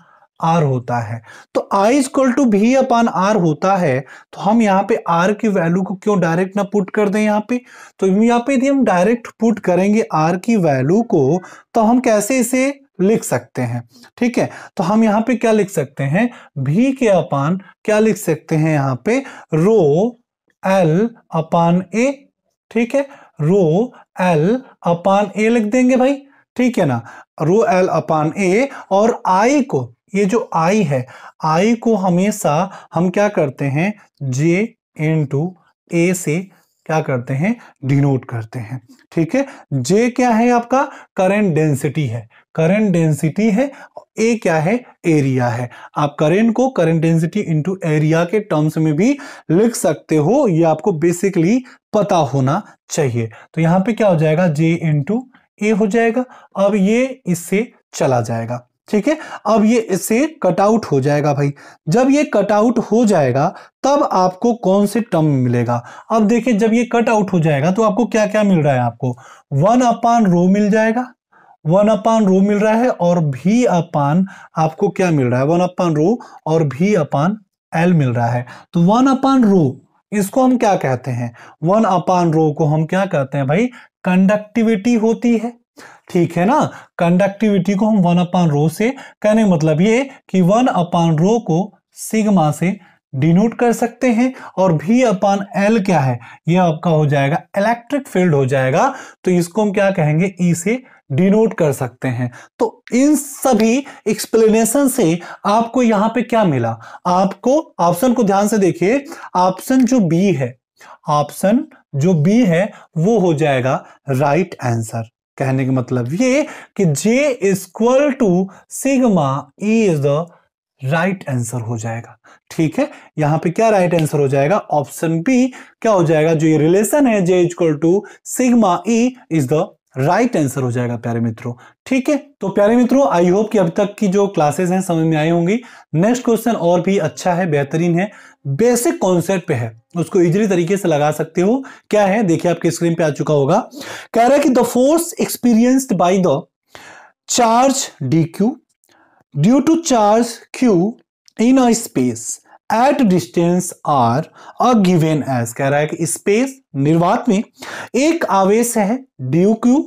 आर होता है तो आई इक्वल टू भी अपान आर होता है तो हम यहाँ पे आर की वैल्यू को क्यों डायरेक्ट ना पुट कर दें यहाँ पे तो यहाँ पे यदि हम डायरेक्ट पुट करेंगे आर की वैल्यू को तो हम कैसे इसे लिख सकते हैं ठीक है तो हम यहाँ पे क्या लिख सकते हैं भी के अपान क्या लिख सकते हैं यहाँ पे रो एल अपान ए ठीक है रो एल अपान ए लिख देंगे भाई ठीक है ना रो एल अपान ए और आई को ये जो आई है आई को हमेशा हम क्या करते हैं जे इन टू ए से क्या करते हैं डिनोट करते हैं ठीक है जे क्या है आपका करेंट डेंसिटी है करंट डेंसिटी है ए क्या है एरिया है आप करंट को करंट डेंसिटी इनटू एरिया के टर्म्स में भी लिख सकते हो ये आपको बेसिकली पता होना चाहिए तो यहां पे क्या हो जाएगा जे इंटू ए हो जाएगा अब ये इससे चला जाएगा ठीक है अब ये इससे कटआउट हो जाएगा भाई जब ये कटआउट हो जाएगा तब आपको कौन से टर्म मिलेगा अब देखिए जब ये कट आउट हो जाएगा तो आपको क्या क्या मिल रहा है आपको वन अपान रो मिल जाएगा वन अपान रो मिल रहा है और भी अपान आपको क्या मिल रहा है वन अपान रो और भी अपान एल मिल रहा है तो वन अपान रो इसको हम क्या कहते हैं वन अपान रो को हम क्या कहते हैं भाई कंडक्टिविटी होती है ठीक है ना कंडक्टिविटी को हम वन अपान रो से कहने मतलब ये कि वन अपान रो को सिग्मा से डिनोट कर सकते हैं और भी अपान एल क्या है यह आपका हो जाएगा इलेक्ट्रिक फील्ड हो जाएगा तो इसको हम क्या कहेंगे ई e से डिनोट कर सकते हैं तो इन सभी एक्सप्लेनेशन से आपको यहां पे क्या मिला आपको ऑप्शन को ध्यान से देखिए ऑप्शन जो बी है ऑप्शन जो बी है वो हो जाएगा राइट right आंसर कहने का मतलब ये कि J equal to sigma E is the right answer हो जाएगा ठीक है यहां पे क्या राइट right आंसर हो जाएगा ऑप्शन बी क्या हो जाएगा जो ये रिलेशन है J equal to sigma E is the right right answer हो जाएगा प्यारे मित्रों ठीक है तो प्यारे मित्रों आई होप कि अब तक की जो क्लासेस हैं समझ में आई होंगी नेक्स्ट क्वेश्चन और भी अच्छा है बेहतरीन है बेसिक कॉन्सेप्ट पे है उसको इजीली तरीके से लगा सकते हो क्या है देखिए आपके स्क्रीन पे आ चुका होगा कह रहा है कि the force experienced by the charge D Q due to charge Q in a space at distance R a given as कह रहा है कि स्पेस निर्वात में एक आवेश है डी क्यू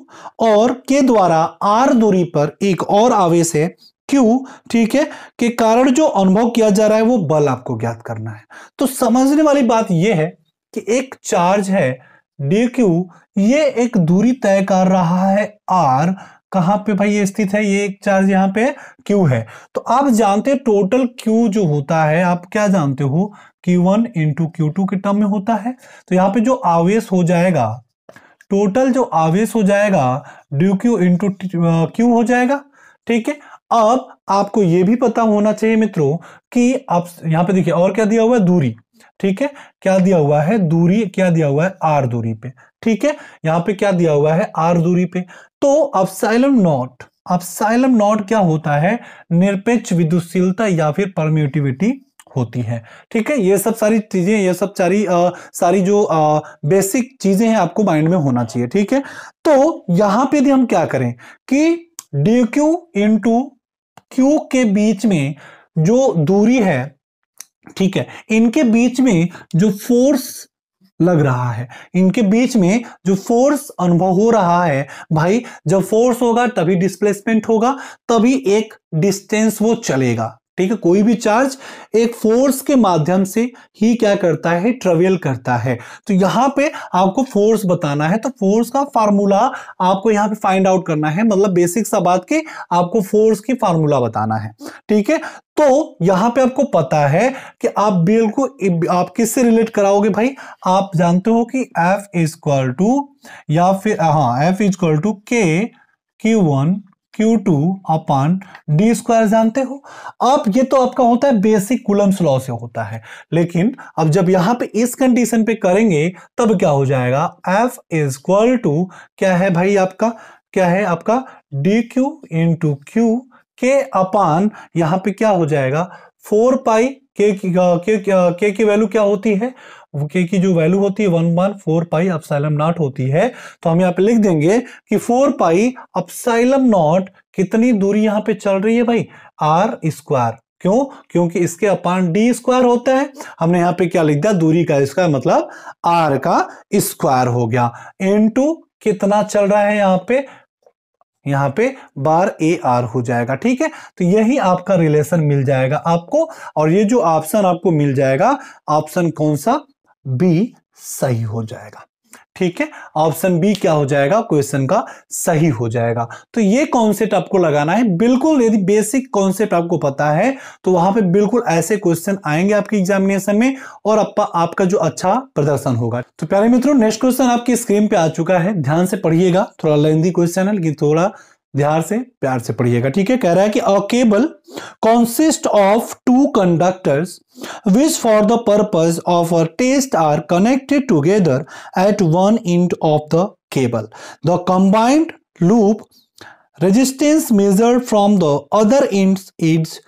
और के द्वारा आर दूरी पर एक और आवेश है क्यू ठीक है के कारण जो अनुभव किया जा रहा है वो बल आपको ज्ञात करना है तो समझने वाली बात यह है कि एक चार्ज है डी क्यू ये एक दूरी तय कर रहा है आर कहाँ पे भाई ये स्थित है ये एक चार्ज यहाँ पे Q है तो आप जानते हैं टोटल Q जो होता है आप क्या जानते हो Q1 वन इंटू क्यू के टर्म में होता है तो यहाँ पे जो आवेश हो जाएगा टोटल जो आवेश हो जाएगा ड्यू क्यू इंटू क्यू हो जाएगा ठीक है अब आपको ये भी पता होना चाहिए मित्रों कि आप यहाँ पे देखिए और क्या दिया हुआ है दूरी ठीक है क्या दिया हुआ है दूरी क्या दिया हुआ है आर दूरी पे ठीक है यहां पे क्या दिया हुआ है आर दूरी पे तो अपसाइलम नॉट अपसाइलम नॉट क्या होता है निरपेक्ष विद्युतशीलता या फिर परम्यूटिविटी होती है ठीक है ये सब सारी चीजें ये सब सारी आ, सारी जो आ, बेसिक चीजें हैं आपको माइंड में होना चाहिए ठीक है तो यहां पे भी हम क्या करें कि डी क्यू टू क्यू के बीच में जो दूरी है ठीक है इनके बीच में जो फोर्स लग रहा है इनके बीच में जो फोर्स अनुभव हो रहा है भाई जब फोर्स होगा तभी डिस्प्लेसमेंट होगा तभी एक डिस्टेंस वो चलेगा ठीक है कोई भी चार्ज एक फोर्स के माध्यम से ही क्या करता है ट्रेवल करता है तो यहाँ पे आपको फोर्स बताना है तो फोर्स का फार्मूला आपको यहाँ पे फाइंड आउट करना है मतलब बेसिक सा बात के आपको फोर्स की फार्मूला बताना है ठीक है तो यहां पे आपको पता है कि आप बेल को आप किससे रिलेट कराओगे भाई आप जानते हो कि एफ इज इक्वल टू या फिर हाँ F is equal to K Q one Q two upon D square जानते हो अब ये तो आपका होता है बेसिक कुलम्स लॉ से होता है लेकिन अब जब यहां पे इस कंडीशन पे करेंगे तब क्या हो जाएगा एफ इज इक्वल टू क्या है भाई आपका क्या है आपका डी क्यू इंटू क्यू के अपान यहाँ पे क्या हो जाएगा फोर पाई के के, की वैल्यू क्या होती है के की जो वैल्यू होती है one one four pi epsilon not होती है तो हम यहाँ पे लिख देंगे कि फोर पाई अपसाइलम नॉट कितनी दूरी यहाँ पे चल रही है भाई आर स्क्वायर क्यों क्योंकि इसके अपान डी स्क्वायर होता है हमने यहाँ पे क्या लिख दिया दूरी का इसका मतलब आर का स्क्वायर हो गया इनटू कितना चल रहा है यहाँ पे यहाँ पे बार ए आर हो जाएगा ठीक है तो यही आपका रिलेशन मिल जाएगा आपको और ये जो ऑप्शन आपको मिल जाएगा ऑप्शन कौन सा बी सही हो जाएगा ठीक है ऑप्शन बी क्या हो जाएगा क्वेश्चन का सही हो जाएगा तो ये कॉन्सेप्ट आपको लगाना है बिल्कुल यदि बेसिक कॉन्सेप्ट आपको पता है तो वहां पे बिल्कुल ऐसे क्वेश्चन आएंगे आपके एग्जामिनेशन में और अपा, आपका जो अच्छा प्रदर्शन होगा तो प्यारे मित्रों नेक्स्ट क्वेश्चन आपकी स्क्रीन पे आ चुका है ध्यान से पढ़िएगा थोड़ा लेंदी क्वेश्चन है लेकिन थोड़ा ध्यान से प्यार से पढ़िएगा ठीक है कह रहा है कि a cable consist of two conductors which for the purpose of a test are connected together at one end of the cable the combined loop resistance measure from the other end is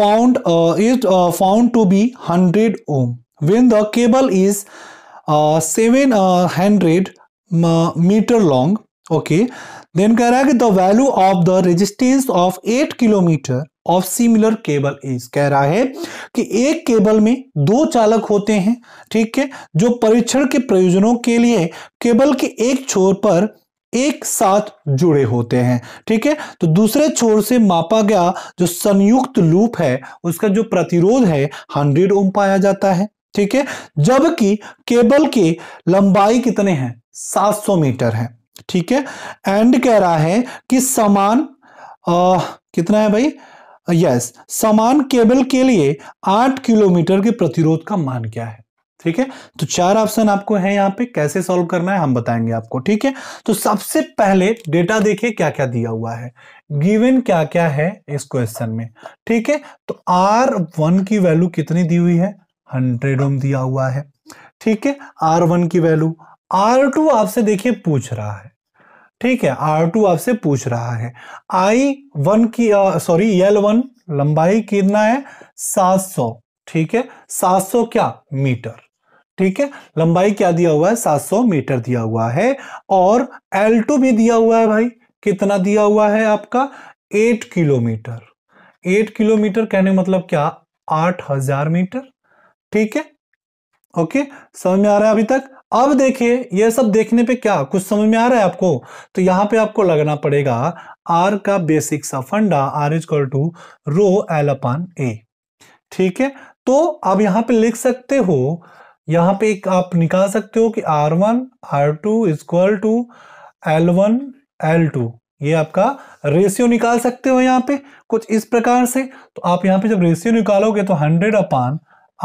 found is found to be hundred ohm when the cable is seven hundred meter long okay then कह रहा है कि the value of the resistance of eight kilometer of similar cable is कह रहा है कि एक cable में दो चालक होते हैं ठीक है जो परीक्षण के प्रयोजनों के लिए केबल के एक छोर पर एक साथ जुड़े होते हैं ठीक है तो दूसरे छोर से मापा गया जो संयुक्त लूप है उसका जो प्रतिरोध है हंड्रेड ओम पाया जाता है ठीक है जबकि केबल के लंबाई कितने हैं 700 मीटर है ठीक है एंड कह रहा है कि समान आ, कितना है भाई यस समान केबल के लिए आठ किलोमीटर के प्रतिरोध का मान क्या है ठीक है तो चार ऑप्शन आपको है यहां पे कैसे सॉल्व करना है हम बताएंगे आपको ठीक है तो सबसे पहले डेटा देखिए क्या क्या दिया हुआ है गिवन क्या क्या है इस क्वेश्चन में ठीक है तो आर वन की वैल्यू कितनी दी हुई है हंड्रेड ओम दिया हुआ है ठीक है आर वन की वैल्यू आर टू आपसे देखिए पूछ रहा है ठीक है आर टू आपसे पूछ रहा है आई वन की सॉरी एल वन लंबाई कितना है सात सौ ठीक है सात सौ क्या मीटर ठीक है लंबाई क्या दिया हुआ है 700 मीटर दिया हुआ है और एल टू भी दिया हुआ है भाई कितना दिया हुआ है आपका 8 किलोमीटर 8 किलोमीटर कहने मतलब क्या 8000 मीटर ठीक है ओके समझ में आ रहा है अभी तक अब देखिए ये सब देखने पे क्या कुछ समझ में आ रहा है आपको तो यहां पे आपको लगना पड़ेगा आर का बेसिक सा फंडा R is equal to rho L upon A ठीक है तो आप यहां पे लिख सकते हो यहाँ पे एक आप निकाल सकते हो कि R one R two equal to L one L two ये आपका रेशियो निकाल सकते हो यहाँ पे कुछ इस प्रकार से तो आप यहाँ पे जब रेशियो निकालोगे तो हंड्रेड अपान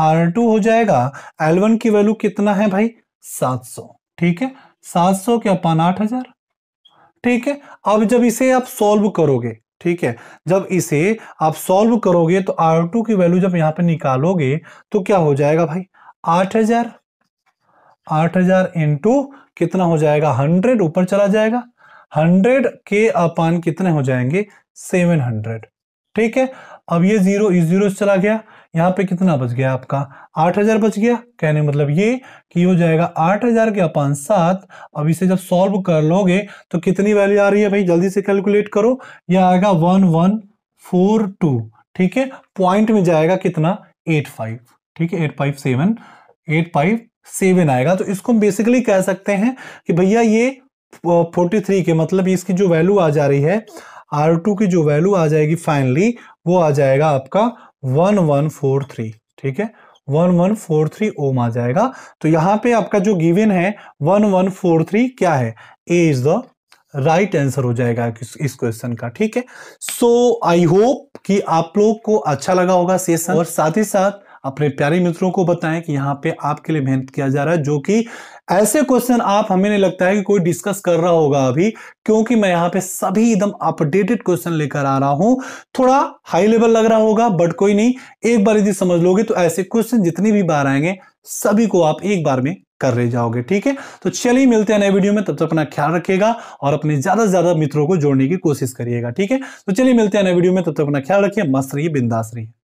आर टू हो जाएगा एल वन की वैल्यू कितना है भाई सात सौ ठीक है सात सौ के अपान आठ हजार ठीक है अब जब इसे आप सॉल्व करोगे ठीक है जब इसे आप सॉल्व करोगे तो आर टू की वैल्यू जब यहां पे निकालोगे तो क्या हो जाएगा भाई आठ हजार आठ हजार इंटू कितना हो जाएगा हंड्रेड ऊपर चला जाएगा हंड्रेड के अपान कितने हो जाएंगे सेवन हंड्रेड ठीक है अब ये जीरो इस जीरो से चला गया यहाँ पे कितना बच गया आपका आठ हजार बच गया कहने मतलब ये कि हो जाएगा आठ हजार के अपान सात अब इसे जब सॉल्व कर लोगे तो कितनी वैल्यू आ रही है भाई जल्दी से कैलकुलेट करो यह आएगा वन वन फोर टू ठीक है पॉइंट में जाएगा कितना एट फाइव ठीक है eight five seven eight five seven आएगा तो इसको हम बेसिकली कह सकते हैं कि भैया ये फोर्टी थ्री के मतलब इसकी जो वैल्यू आ जा रही है आर टू की जो वैल्यू आ जाएगी फाइनली वो आ जाएगा आपका वन वन फोर थ्री ठीक है one one four three ohm आ जाएगा तो यहां पे आपका जो गिवन है वन वन फोर थ्री क्या है A is the right answer हो जाएगा इस क्वेश्चन का ठीक है सो आई होप कि आप लोग को अच्छा लगा होगा सेशन और साथ ही साथ अपने प्यारे मित्रों को बताएं कि यहाँ पे आपके लिए मेहनत किया जा रहा है जो कि ऐसे क्वेश्चन आप हमें नहीं लगता है कि कोई डिस्कस कर रहा होगा अभी क्योंकि मैं यहाँ पे सभी एकदम अपडेटेड क्वेश्चन लेकर आ रहा हूं थोड़ा हाई लेवल लग रहा होगा बट कोई नहीं एक बार यदि समझ लोगे तो ऐसे क्वेश्चन जितनी भी बार आएंगे सभी को आप एक बार में कर ले जाओगे ठीक है तो चलिए मिलते हैं नए वीडियो में तब तक तो अपना ख्याल रखिएगा और अपने ज्यादा से ज्यादा मित्रों को जोड़ने की कोशिश करिएगा ठीक है तो चलिए मिलते हैं नए वीडियो में तब तक तो अपना ख्याल रखिए मस्त रहिए बिंदास रहिए